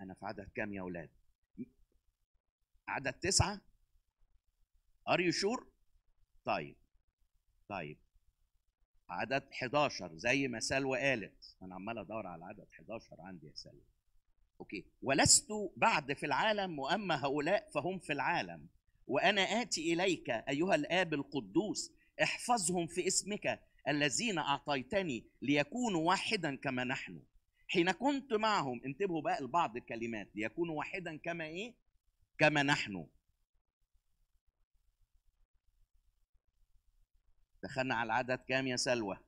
انا في عدد كام يا اولاد عدد تسعه ار يو شور طيب طيب عدد 11 زي ما سلوى قالت انا عمال ادور على عدد 11 عندي يا سلوى اوكي ولست بعد في العالم واما هؤلاء فهم في العالم وانا اتي اليك ايها الاب القدوس احفظهم في اسمك الذين اعطيتني ليكونوا واحدا كما نحن حين كنت معهم انتبهوا بقى لبعض الكلمات ليكونوا واحدا كما ايه كما نحن دخلنا على العدد كام يا سلوى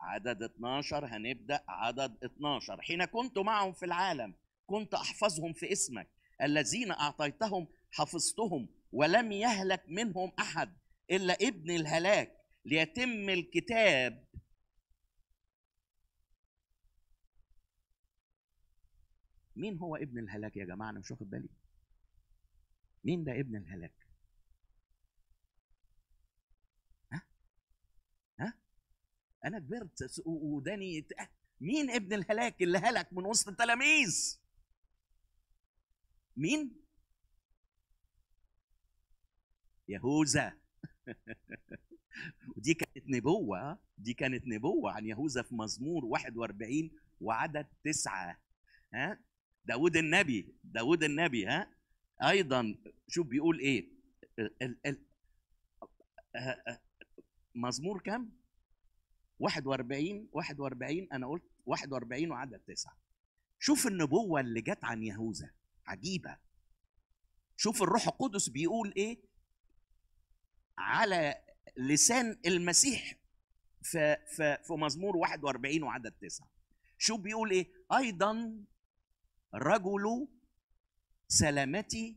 عدد 12 هنبدا عدد 12 حين كنت معهم في العالم كنت احفظهم في اسمك الذين اعطيتهم حفظتهم ولم يهلك منهم احد الا ابن الهلاك ليتم الكتاب مين هو ابن الهلاك يا جماعه انا مش واخد بالي مين ده ابن الهلاك انا كبرت وداني مين ابن الهلاك اللي هلك من وسط التلاميذ مين يهوذا ودي كانت نبوة دي كانت نبوة عن يهوذا في مزمور 41 وعدد تسعة ها داود النبي داود النبي ها أيضا شوف بيقول إيه ال ال أه، أه، مزمور كم؟ 41 41 انا قلت 41 وعدد تسعه شوف النبوه اللي جت عن يهوذا عجيبه شوف الروح القدس بيقول ايه على لسان المسيح في في في مزمور 41 وعدد تسعه شوف بيقول ايه ايضا رجل سلامتي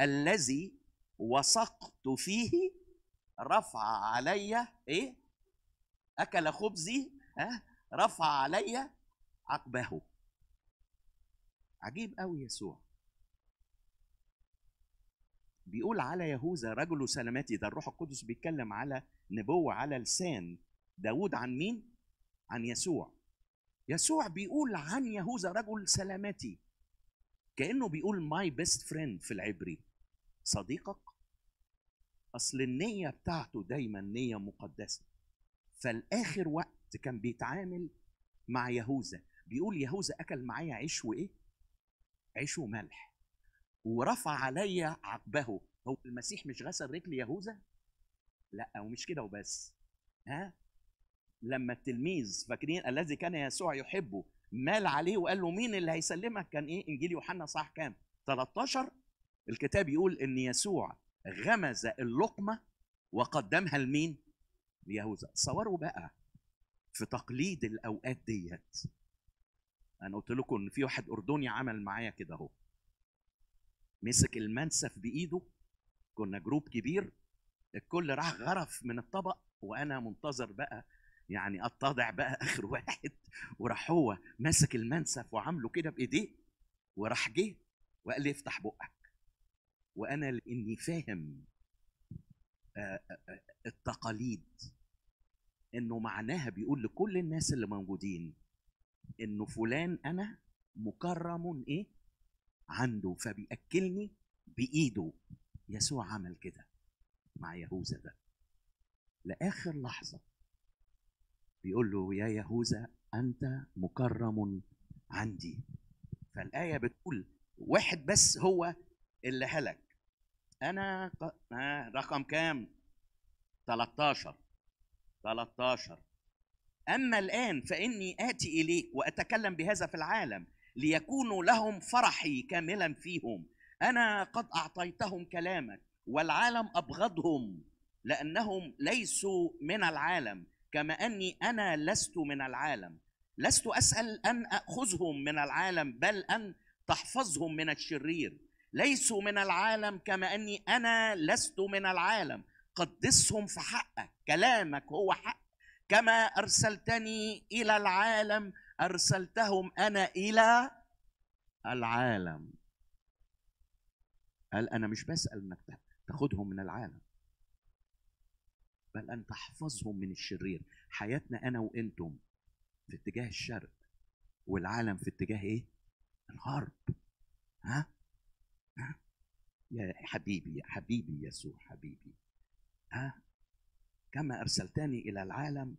الذي وثقت فيه رفع علي ايه اكل خبزي ها رفع علي عقبه عجيب قوي يسوع بيقول على يهوذا رجل سلامتي ده الروح القدس بيتكلم على نبوة على لسان داود عن مين؟ عن يسوع يسوع بيقول عن يهوذا رجل سلامتي كأنه بيقول ماي بيست فريند في العبري صديقك أصل النية بتاعته دايما نية مقدسة فالاخر وقت كان بيتعامل مع يهوذا بيقول يهوذا اكل معايا عيش وايه عيش وملح ورفع عليا عقبه هو المسيح مش غسل رجل يهوذا لا ومش كده وبس ها لما التلميذ فاكرين الذي كان يسوع يحبه مال عليه وقال له مين اللي هيسلمك كان ايه انجيل يوحنا صح كام 13 الكتاب يقول ان يسوع غمز اللقمه وقدمها لمين يهوذا صوروا بقى في تقليد الاوقات ديت انا قلت لكم ان في واحد اردني عمل معايا كده اهو مسك المنسف بايده كنا جروب كبير الكل راح غرف من الطبق وانا منتظر بقى يعني اتضع بقى اخر واحد وراح هو ماسك المنسف وعامله كده بايديه وراح جه وقال لي افتح بقك وانا لاني فاهم التقاليد انه معناها بيقول لكل الناس اللي موجودين انه فلان انا مكرم ايه عنده فبياكلني بايده يسوع عمل كده مع يهوذا ده لاخر لحظه بيقول له يا يهوذا انت مكرم عندي فالايه بتقول واحد بس هو اللي هلك انا آه، رقم كام 13 13 اما الان فاني اتي اليك واتكلم بهذا في العالم ليكونوا لهم فرحي كاملا فيهم انا قد اعطيتهم كلامك والعالم ابغضهم لانهم ليسوا من العالم كما اني انا لست من العالم لست اسال ان اخذهم من العالم بل ان تحفظهم من الشرير ليسوا من العالم كما اني انا لست من العالم قدسهم في حقك كلامك هو حق كما ارسلتني الى العالم ارسلتهم انا الى العالم قال انا مش بسال انك تاخدهم من العالم بل ان تحفظهم من الشرير حياتنا انا وانتم في اتجاه الشرق والعالم في اتجاه ايه الغرب ها يا حبيبي يا حبيبي يسوع حبيبي أه؟ كما أرسلتني إلى العالم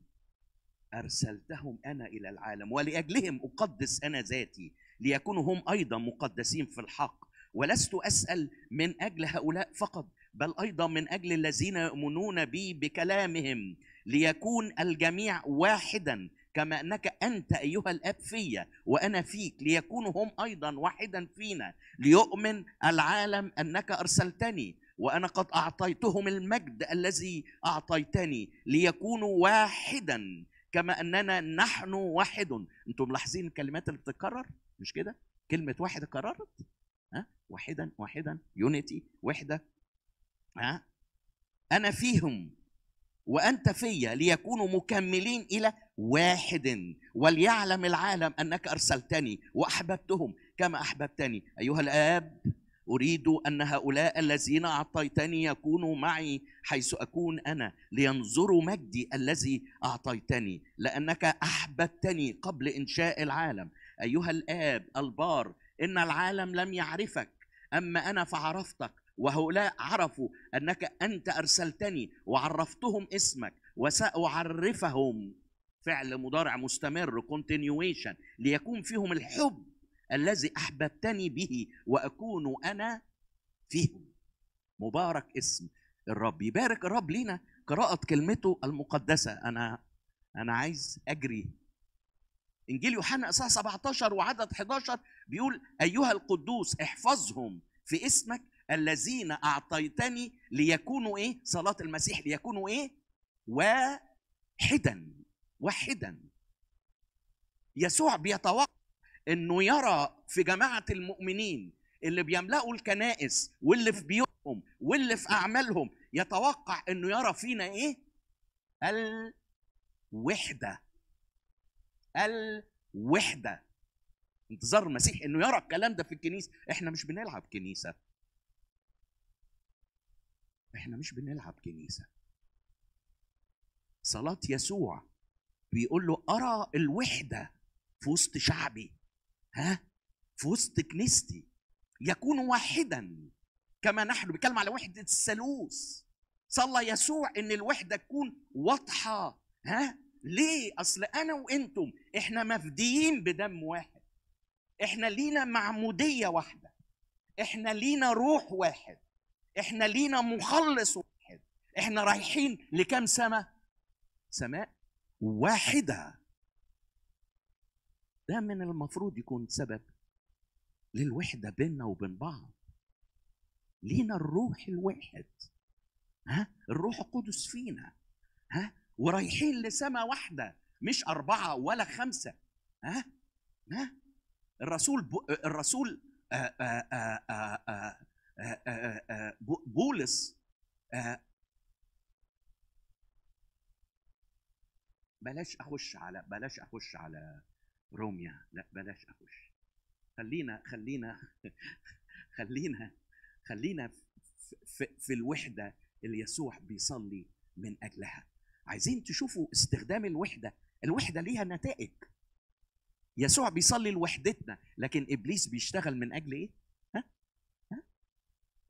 أرسلتهم أنا إلى العالم ولأجلهم أقدس أنا ذاتي ليكونوا هم أيضا مقدسين في الحق ولست أسأل من أجل هؤلاء فقط بل أيضا من أجل الذين يؤمنون بي بكلامهم ليكون الجميع واحدا كما انك انت ايها الاب فيا وانا فيك ليكونوا هم ايضا واحدا فينا ليؤمن العالم انك ارسلتني وانا قد اعطيتهم المجد الذي اعطيتني ليكونوا واحدا كما اننا نحن واحد انتم ملاحظين الكلمات اللي بتتكرر مش كده كلمه واحد اتكررت ها واحدا واحدا يونيتي وحده ها انا فيهم وانت فيا ليكونوا مكملين الى واحد وليعلم العالم انك ارسلتني واحببتهم كما احببتني ايها الاب اريد ان هؤلاء الذين اعطيتني يكونوا معي حيث اكون انا لينظروا مجدي الذي اعطيتني لانك احببتني قبل انشاء العالم ايها الاب البار ان العالم لم يعرفك اما انا فعرفتك وهؤلاء عرفوا انك انت ارسلتني وعرفتهم اسمك وساعرفهم فعل مضارع مستمر continuation ليكون فيهم الحب الذي احببتني به واكون انا فيهم مبارك اسم الرب يبارك الرب لينا قراءة كلمته المقدسة أنا أنا عايز أجري إنجيل يوحنا إصحاح 17 وعدد 11 بيقول أيها القدوس احفظهم في اسمك الذين اعطيتني ليكونوا ايه صلاه المسيح ليكونوا ايه واحدا واحدا يسوع بيتوقع انه يرى في جماعه المؤمنين اللي بيملأوا الكنائس واللي في بيوتهم واللي في اعمالهم يتوقع انه يرى فينا ايه الوحده الوحده انتظار المسيح انه يرى الكلام ده في الكنيسه احنا مش بنلعب كنيسه احنا مش بنلعب كنيسه صلاه يسوع بيقول له ارى الوحده في وسط شعبي ها في وسط كنيستي يكون واحدا كما نحن بيتكلم على وحده الثالوث صلى يسوع ان الوحده تكون واضحه ها ليه اصل انا وانتم احنا مفديين بدم واحد احنا لينا معموديه واحده احنا لينا روح واحد احنا لينا مخلص واحد احنا رايحين لكام سماء سماء واحده ده من المفروض يكون سبب للوحده بيننا وبين بعض لينا الروح الواحد ها الروح القدس فينا ها ورايحين لسماء واحده مش اربعه ولا خمسه ها ها الرسول ب... الرسول آآ آه، آآ آه، آآ آه، آه، آه، آه، بولس بلاش اخش على بلاش اخش على روميا لا بلاش اخش خلينا خلينا خلينا خلينا في, في الوحده اللي يسوع بيصلي من اجلها عايزين تشوفوا استخدام الوحده الوحده ليها نتائج يسوع بيصلي لوحدتنا لكن ابليس بيشتغل من اجل ايه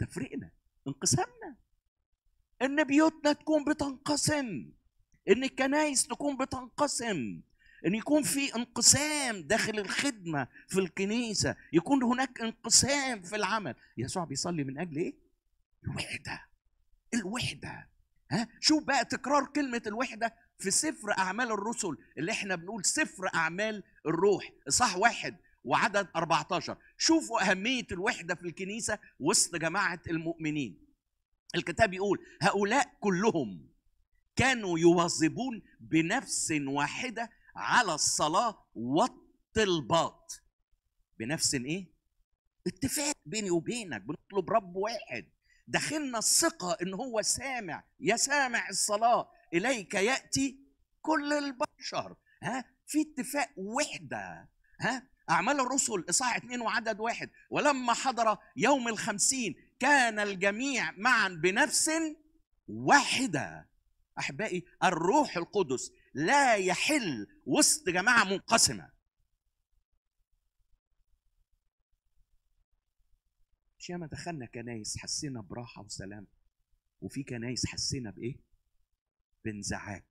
تفريقنا انقسامنا ان بيوتنا تكون بتنقسم ان الكنايس تكون بتنقسم ان يكون في انقسام داخل الخدمه في الكنيسه يكون هناك انقسام في العمل يسوع بيصلي من اجل ايه الوحده الوحده ها شوف بقى تكرار كلمه الوحده في سفر اعمال الرسل اللي احنا بنقول سفر اعمال الروح صح واحد وعدد 14 شوفوا أهمية الوحدة في الكنيسة وسط جماعة المؤمنين الكتاب يقول هؤلاء كلهم كانوا يواظبون بنفس واحدة على الصلاة والطلبات بنفس ايه؟ اتفاق بيني وبينك بنطلب رب واحد داخلنا الثقة ان هو سامع يا سامع الصلاة اليك يأتي كل البشر ها في اتفاق وحدة ها أعمال الرسل إصحاح اثنين وعدد واحد ولما حضر يوم الخمسين كان الجميع معا بنفس واحدة أحبائي الروح القدس لا يحل وسط جماعة منقسمة مش ياما دخلنا كنايس حسينا براحة وسلام وفي كنايس حسينا بإيه؟ بانزعاج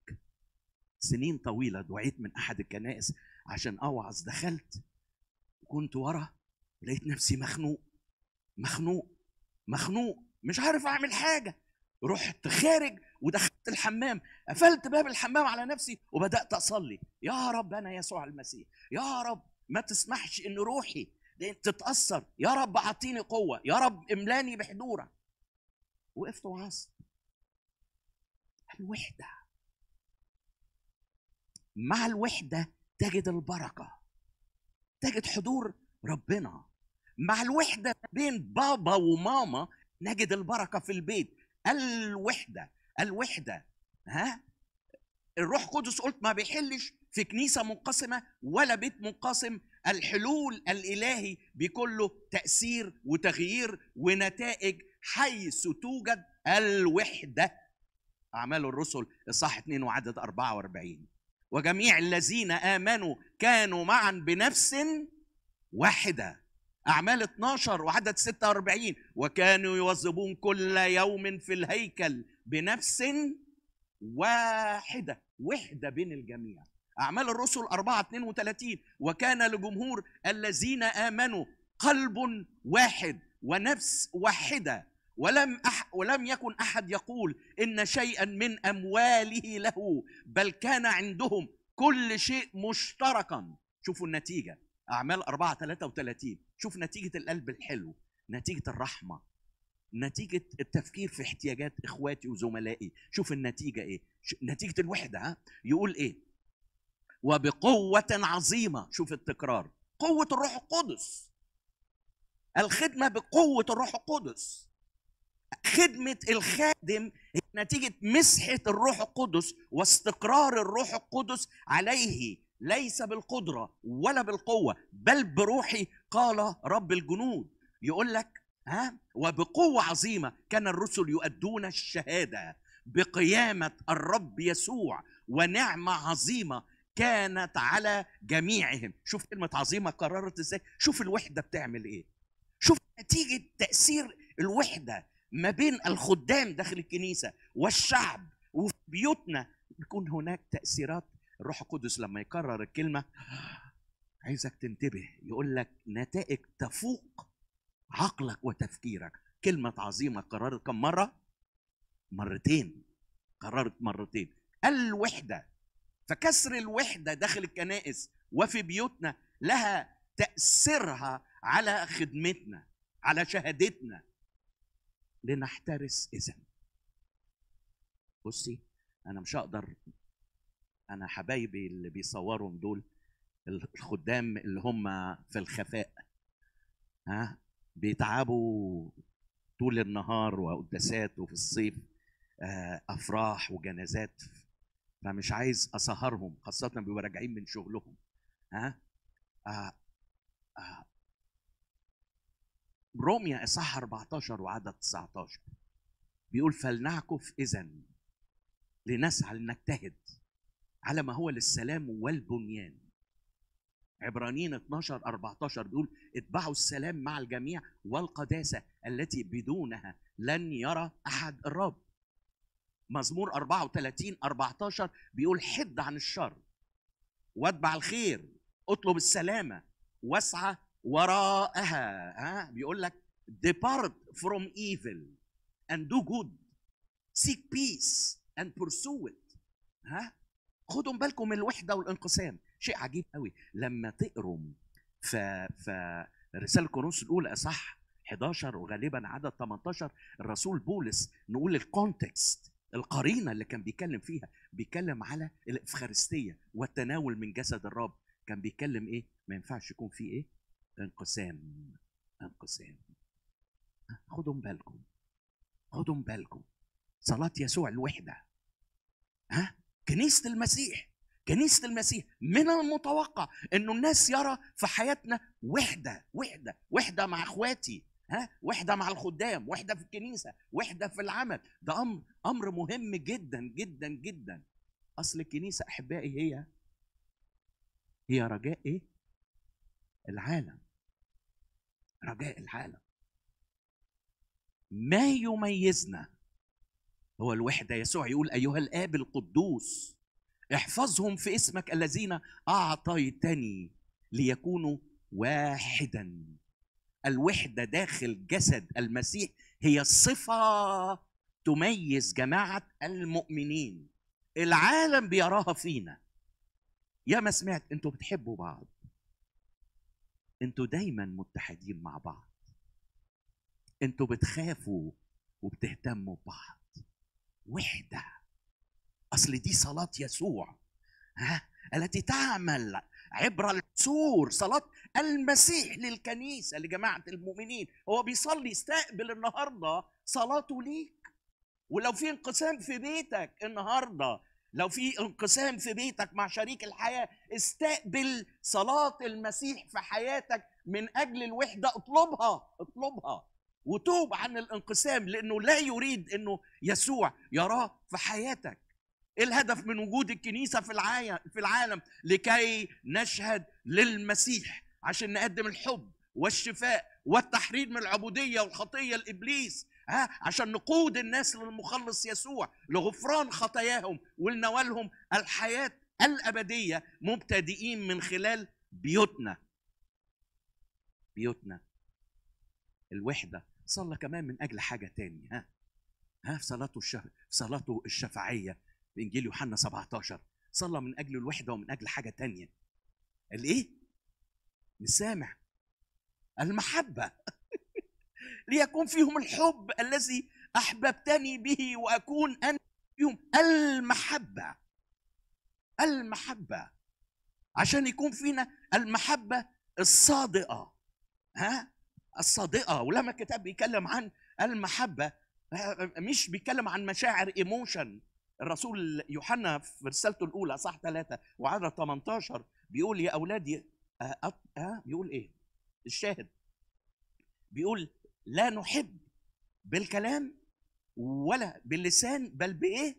سنين طويلة دعيت من أحد الكنائس عشان أوعظ دخلت كنت ورا لقيت نفسي مخنوق مخنوق مخنوق مش عارف اعمل حاجه رحت خارج ودخلت الحمام قفلت باب الحمام على نفسي وبدات اصلي يا رب انا يسوع المسيح يا رب ما تسمحش ان روحي تتاثر يا رب اعطيني قوه يا رب املاني بحضورك وقفت وعصت الوحده مع الوحده تجد البركه تجد حضور ربنا مع الوحدة بين بابا وماما نجد البركة في البيت الوحدة الوحدة ها الروح قدس قلت ما بيحلش في كنيسة منقسمة ولا بيت منقسم الحلول الإلهي بيكون له تأثير وتغيير ونتائج حيث توجد الوحدة أعمال الرسل إصحاح 2 وعدد 44 وجميع الذين امنوا كانوا معا بنفس واحده اعمال 12 وعدد 46 وكانوا يوظبون كل يوم في الهيكل بنفس واحده وحده بين الجميع اعمال الرسل 4 32 وكان لجمهور الذين امنوا قلب واحد ونفس واحده ولم أح ولم يكن احد يقول ان شيئا من امواله له بل كان عندهم كل شيء مشتركا شوفوا النتيجه اعمال 4 33 شوف نتيجه القلب الحلو نتيجه الرحمه نتيجة التفكير في احتياجات اخواتي وزملائي، شوف النتيجة ايه؟ نتيجة الوحدة ها؟ يقول ايه؟ وبقوة عظيمة، شوف التكرار، قوة الروح القدس. الخدمة بقوة الروح القدس. خدمة الخادم هي نتيجة مسحة الروح القدس واستقرار الروح القدس عليه ليس بالقدرة ولا بالقوة بل بروحي قال رب الجنود يقول لك ها وبقوة عظيمة كان الرسل يؤدون الشهادة بقيامة الرب يسوع ونعمة عظيمة كانت على جميعهم شوف كلمة عظيمة قررت ازاي شوف الوحدة بتعمل ايه شوف نتيجة تأثير الوحدة ما بين الخدام داخل الكنيسه والشعب وفي بيوتنا بيكون هناك تاثيرات الروح القدس لما يكرر الكلمه عايزك تنتبه يقول لك نتائج تفوق عقلك وتفكيرك كلمة عظيمة قررت كم مرة؟ مرتين قررت مرتين الوحدة فكسر الوحدة داخل الكنائس وفي بيوتنا لها تأثيرها على خدمتنا على شهادتنا لنحترس إذا بصي أنا مش هقدر أنا حبايبي اللي بيصورهم دول الخدام اللي هم في الخفاء ها بيتعبوا طول النهار وقداسات وفي الصيف آه، افراح وجنازات فمش عايز اسهرهم خاصه بيبقوا راجعين من شغلهم ها أه أه روميا إصحاح 14 وعدد 19 بيقول فلنعكف إذا لنسعى لنجتهد على ما هو للسلام والبنيان عبرانيين 12 14 بيقول اتبعوا السلام مع الجميع والقداسة التي بدونها لن يرى أحد الرب مزمور 34 14 بيقول حد عن الشر واتبع الخير اطلب السلامة واسعى وراءها ها بيقول لك depart from evil and do good seek peace and pursue it ها خدوا بالكم من الوحده والانقسام شيء عجيب قوي لما تقروا ف ف رساله كورنثوس الاولى اصح 11 وغالبا عدد 18 الرسول بولس نقول الكونتكست القرينه اللي كان بيتكلم فيها بيتكلم على الافخارستيه والتناول من جسد الرب كان بيتكلم ايه ما ينفعش يكون في ايه انقسام انقسام خدوا بالكم خدوا بالكم صلاة يسوع الوحدة ها كنيسة المسيح كنيسة المسيح من المتوقع انه الناس يرى في حياتنا وحدة وحدة وحدة مع اخواتي ها وحدة مع الخدام وحدة في الكنيسة وحدة في العمل ده امر امر مهم جدا جدا جدا اصل الكنيسة احبائي هي هي رجاء ايه العالم رجاء العالم ما يميزنا هو الوحده يسوع يقول ايها الاب القدوس احفظهم في اسمك الذين اعطيتني ليكونوا واحدا الوحده داخل جسد المسيح هي صفه تميز جماعه المؤمنين العالم بيراها فينا يا ما سمعت انتوا بتحبوا بعض انتوا دايما متحدين مع بعض انتوا بتخافوا وبتهتموا ببعض وحده اصل دي صلاه يسوع ها التي تعمل عبر السور صلاة المسيح للكنيسة لجماعة المؤمنين هو بيصلي استقبل النهاردة صلاته ليك ولو في انقسام في بيتك النهاردة لو في انقسام في بيتك مع شريك الحياه استقبل صلاه المسيح في حياتك من اجل الوحده اطلبها اطلبها وتوب عن الانقسام لانه لا يريد انه يسوع يراه في حياتك إيه الهدف من وجود الكنيسه في العالم في العالم لكي نشهد للمسيح عشان نقدم الحب والشفاء والتحرير من العبوديه والخطيه لابليس ها عشان نقود الناس للمخلص يسوع لغفران خطاياهم ولنوالهم الحياه الابديه مبتدئين من خلال بيوتنا بيوتنا الوحده صلى كمان من اجل حاجه تاني ها ها في صلاته الشف... في صلاته الشفعيه في انجيل يوحنا 17 صلى من اجل الوحده ومن اجل حاجه تانيه الايه؟ سامع المحبه ليكون فيهم الحب الذي احببتني به واكون انا فيهم المحبه المحبه عشان يكون فينا المحبه الصادقه ها الصادقه ولما الكتاب بيتكلم عن المحبه مش بيتكلم عن مشاعر ايموشن الرسول يوحنا في رسالته الاولى صح ثلاثة وعدد 18 بيقول يا اولادي أه أه بيقول ايه الشاهد بيقول لا نحب بالكلام ولا باللسان بل بايه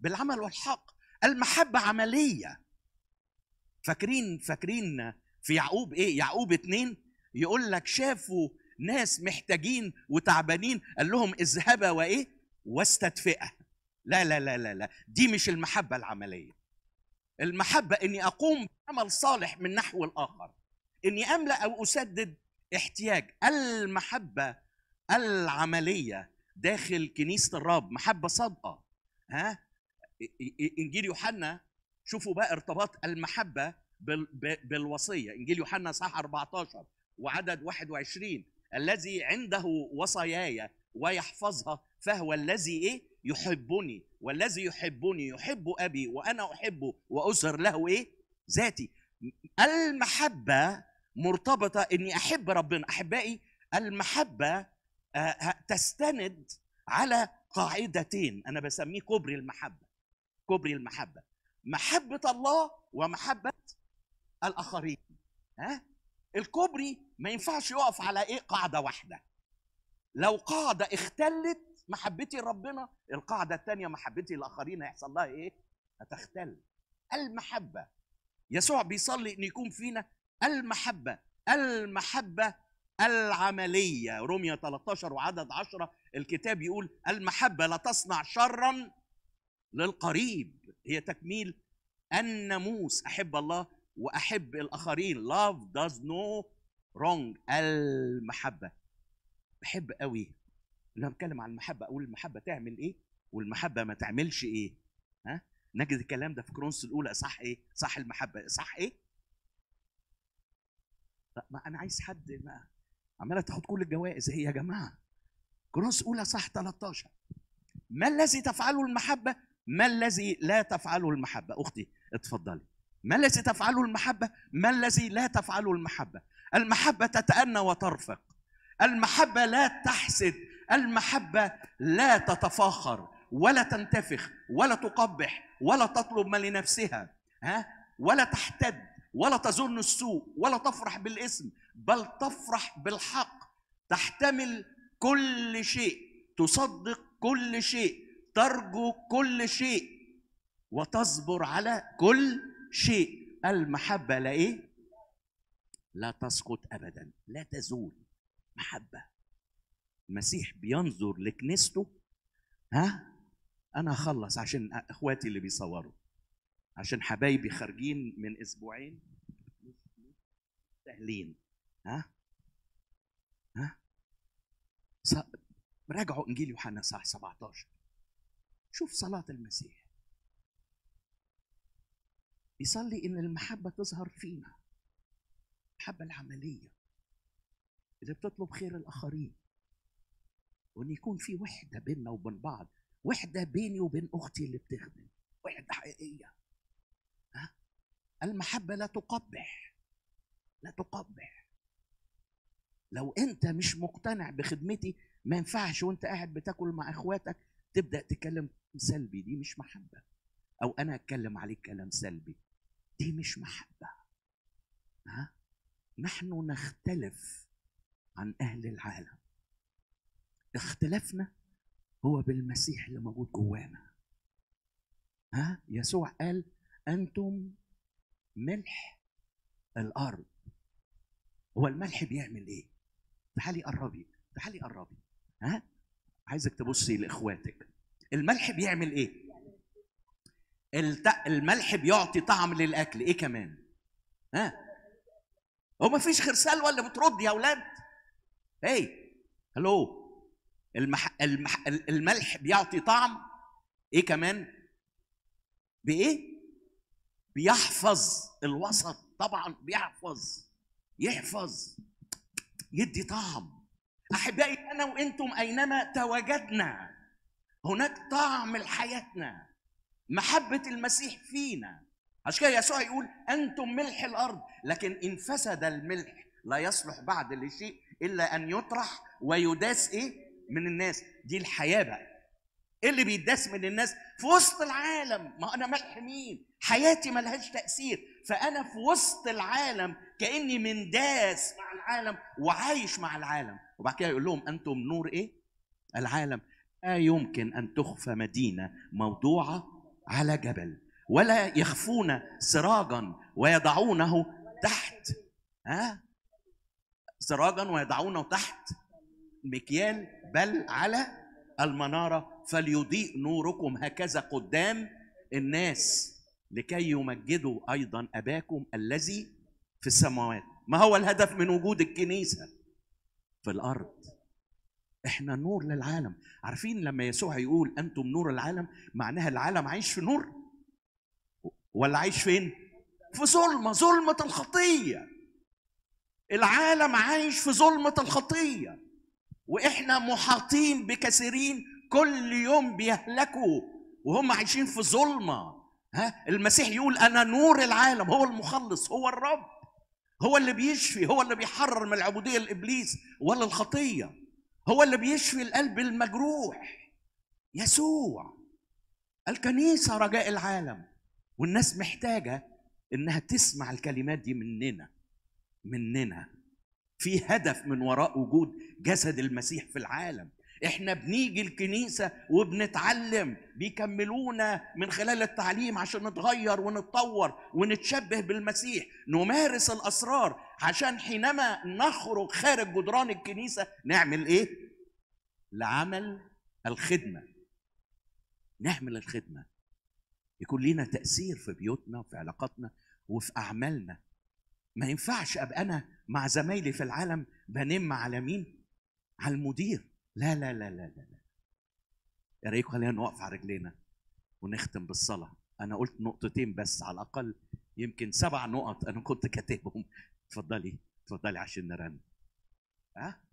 بالعمل والحق المحبه عمليه فاكرين فاكرين في يعقوب ايه يعقوب اتنين يقول لك شافوا ناس محتاجين وتعبانين قال لهم اذهبا وايه واستدفئه لا لا لا لا لا دي مش المحبه العمليه المحبه اني اقوم بعمل صالح من نحو الاخر اني املا او اسدد احتياج المحبة العملية داخل كنيسة الرب محبة صادقة ها إنجيل يوحنا شوفوا بقى ارتباط المحبة بالوصية إنجيل يوحنا صح 14 وعدد 21 الذي عنده وصاياي ويحفظها فهو الذي ايه يحبني والذي يحبني يحب ابي وانا احبه واسر له ايه ذاتي المحبه مرتبطه اني احب ربنا احبائي المحبه آه، تستند على قاعدتين انا بسميه كوبري المحبه كوبري المحبه محبه الله ومحبه الاخرين ها الكوبري ما ينفعش يقف على ايه قاعده واحده لو قاعده اختلت محبتي لربنا القاعده الثانيه محبتي للاخرين هيحصل لها ايه هتختل المحبه يسوع بيصلي ان يكون فينا المحبة المحبة العملية رومية 13 وعدد 10 الكتاب يقول المحبة لا تصنع شرا للقريب هي تكميل الناموس أحب الله وأحب الآخرين love does no wrong المحبة بحب قوي لما بتكلم عن المحبة أقول المحبة تعمل إيه والمحبة ما تعملش إيه ها نجد الكلام ده في كرونس الأولى صح إيه صح المحبة صح إيه ما انا عايز حد ما عماله تاخد كل الجوائز هي إيه يا جماعه كروس اولى صح 13 ما الذي تفعله المحبه ما الذي لا تفعله المحبه اختي اتفضلي ما الذي تفعله المحبه ما الذي لا تفعله المحبه المحبه تتأنى وترفق المحبه لا تحسد المحبه لا تتفاخر ولا تنتفخ ولا تقبح ولا تطلب ما لنفسها ها ولا تحتد ولا تظن السوء ولا تفرح بالاسم بل تفرح بالحق تحتمل كل شيء تصدق كل شيء ترجو كل شيء وتصبر على كل شيء المحبة لا إيه؟ لا تسقط أبدا لا تزول محبة المسيح بينظر لكنيسته ها أنا هخلص عشان إخواتي اللي بيصوروا عشان حبايبي خارجين من اسبوعين سهلين ها ها راجعوا انجيل يوحنا صح 17 شوف صلاه المسيح يصلي ان المحبه تظهر فينا المحبه العمليه اللي بتطلب خير الاخرين وان يكون في وحده بيننا وبين بعض وحده بيني وبين اختي اللي بتخدم وحده حقيقيه المحبة لا تقبح لا تقبح لو انت مش مقتنع بخدمتي ما ينفعش وانت قاعد بتاكل مع اخواتك تبدا تتكلم سلبي دي مش محبه او انا اتكلم عليك كلام سلبي دي مش محبه ها نحن نختلف عن اهل العالم اختلافنا هو بالمسيح اللي موجود جوانا ها يسوع قال انتم ملح الارض هو الملح بيعمل ايه تعالي قربي تعالي قربي ها عايزك تبصي لاخواتك الملح بيعمل ايه الملح بيعطي طعم للاكل ايه كمان ها هو ما فيش غير سلوى اللي بترد يا اولاد هي إيه؟ هلو المح... المح... الملح بيعطي طعم ايه كمان بايه بيحفظ الوسط طبعا بيحفظ يحفظ يدي طعم احبائي انا وانتم اينما تواجدنا هناك طعم لحياتنا محبه المسيح فينا عشان كده يسوع يقول انتم ملح الارض لكن ان فسد الملح لا يصلح بعد لشيء الا ان يطرح ويداس ايه من الناس دي الحياه بقى ايه اللي بيدسم للناس في وسط العالم ما انا ملح مين حياتي ملهاش تاثير فانا في وسط العالم كاني منداس مع العالم وعايش مع العالم وبعد كده يقول لهم انتم نور ايه العالم لا آه يمكن ان تخفى مدينه موضوعه على جبل ولا يخفون سراجا ويضعونه تحت ها آه؟ سراجا ويضعونه تحت مكيال بل على المنارة فليضيء نوركم هكذا قدام الناس لكي يمجدوا أيضا أباكم الذي في السماوات ما هو الهدف من وجود الكنيسة في الأرض احنا نور للعالم عارفين لما يسوع يقول أنتم نور العالم معناها العالم عايش في نور ولا عايش فين في ظلمة ظلمة الخطية العالم عايش في ظلمة الخطية واحنا محاطين بكثيرين كل يوم بيهلكوا وهم عايشين في ظلمه ها المسيح يقول انا نور العالم هو المخلص هو الرب هو اللي بيشفي هو اللي بيحرر من العبوديه لابليس ولا الخطيه هو اللي بيشفي القلب المجروح يسوع الكنيسه رجاء العالم والناس محتاجه انها تسمع الكلمات دي مننا مننا في هدف من وراء وجود جسد المسيح في العالم احنا بنيجي الكنيسة وبنتعلم بيكملونا من خلال التعليم عشان نتغير ونتطور ونتشبه بالمسيح نمارس الأسرار عشان حينما نخرج خارج جدران الكنيسة نعمل ايه؟ لعمل الخدمة نعمل الخدمة يكون لينا تأثير في بيوتنا وفي علاقاتنا وفي أعمالنا ما ينفعش أبقى أنا مع زمايلي في العالم بنم على مين؟ على المدير لا لا لا لا لا, لا. يا ريت خلينا نقف على رجلينا ونختم بالصلاه انا قلت نقطتين بس على الاقل يمكن سبع نقط انا كنت كاتبهم اتفضلي اتفضلي عشان نرن ها أه؟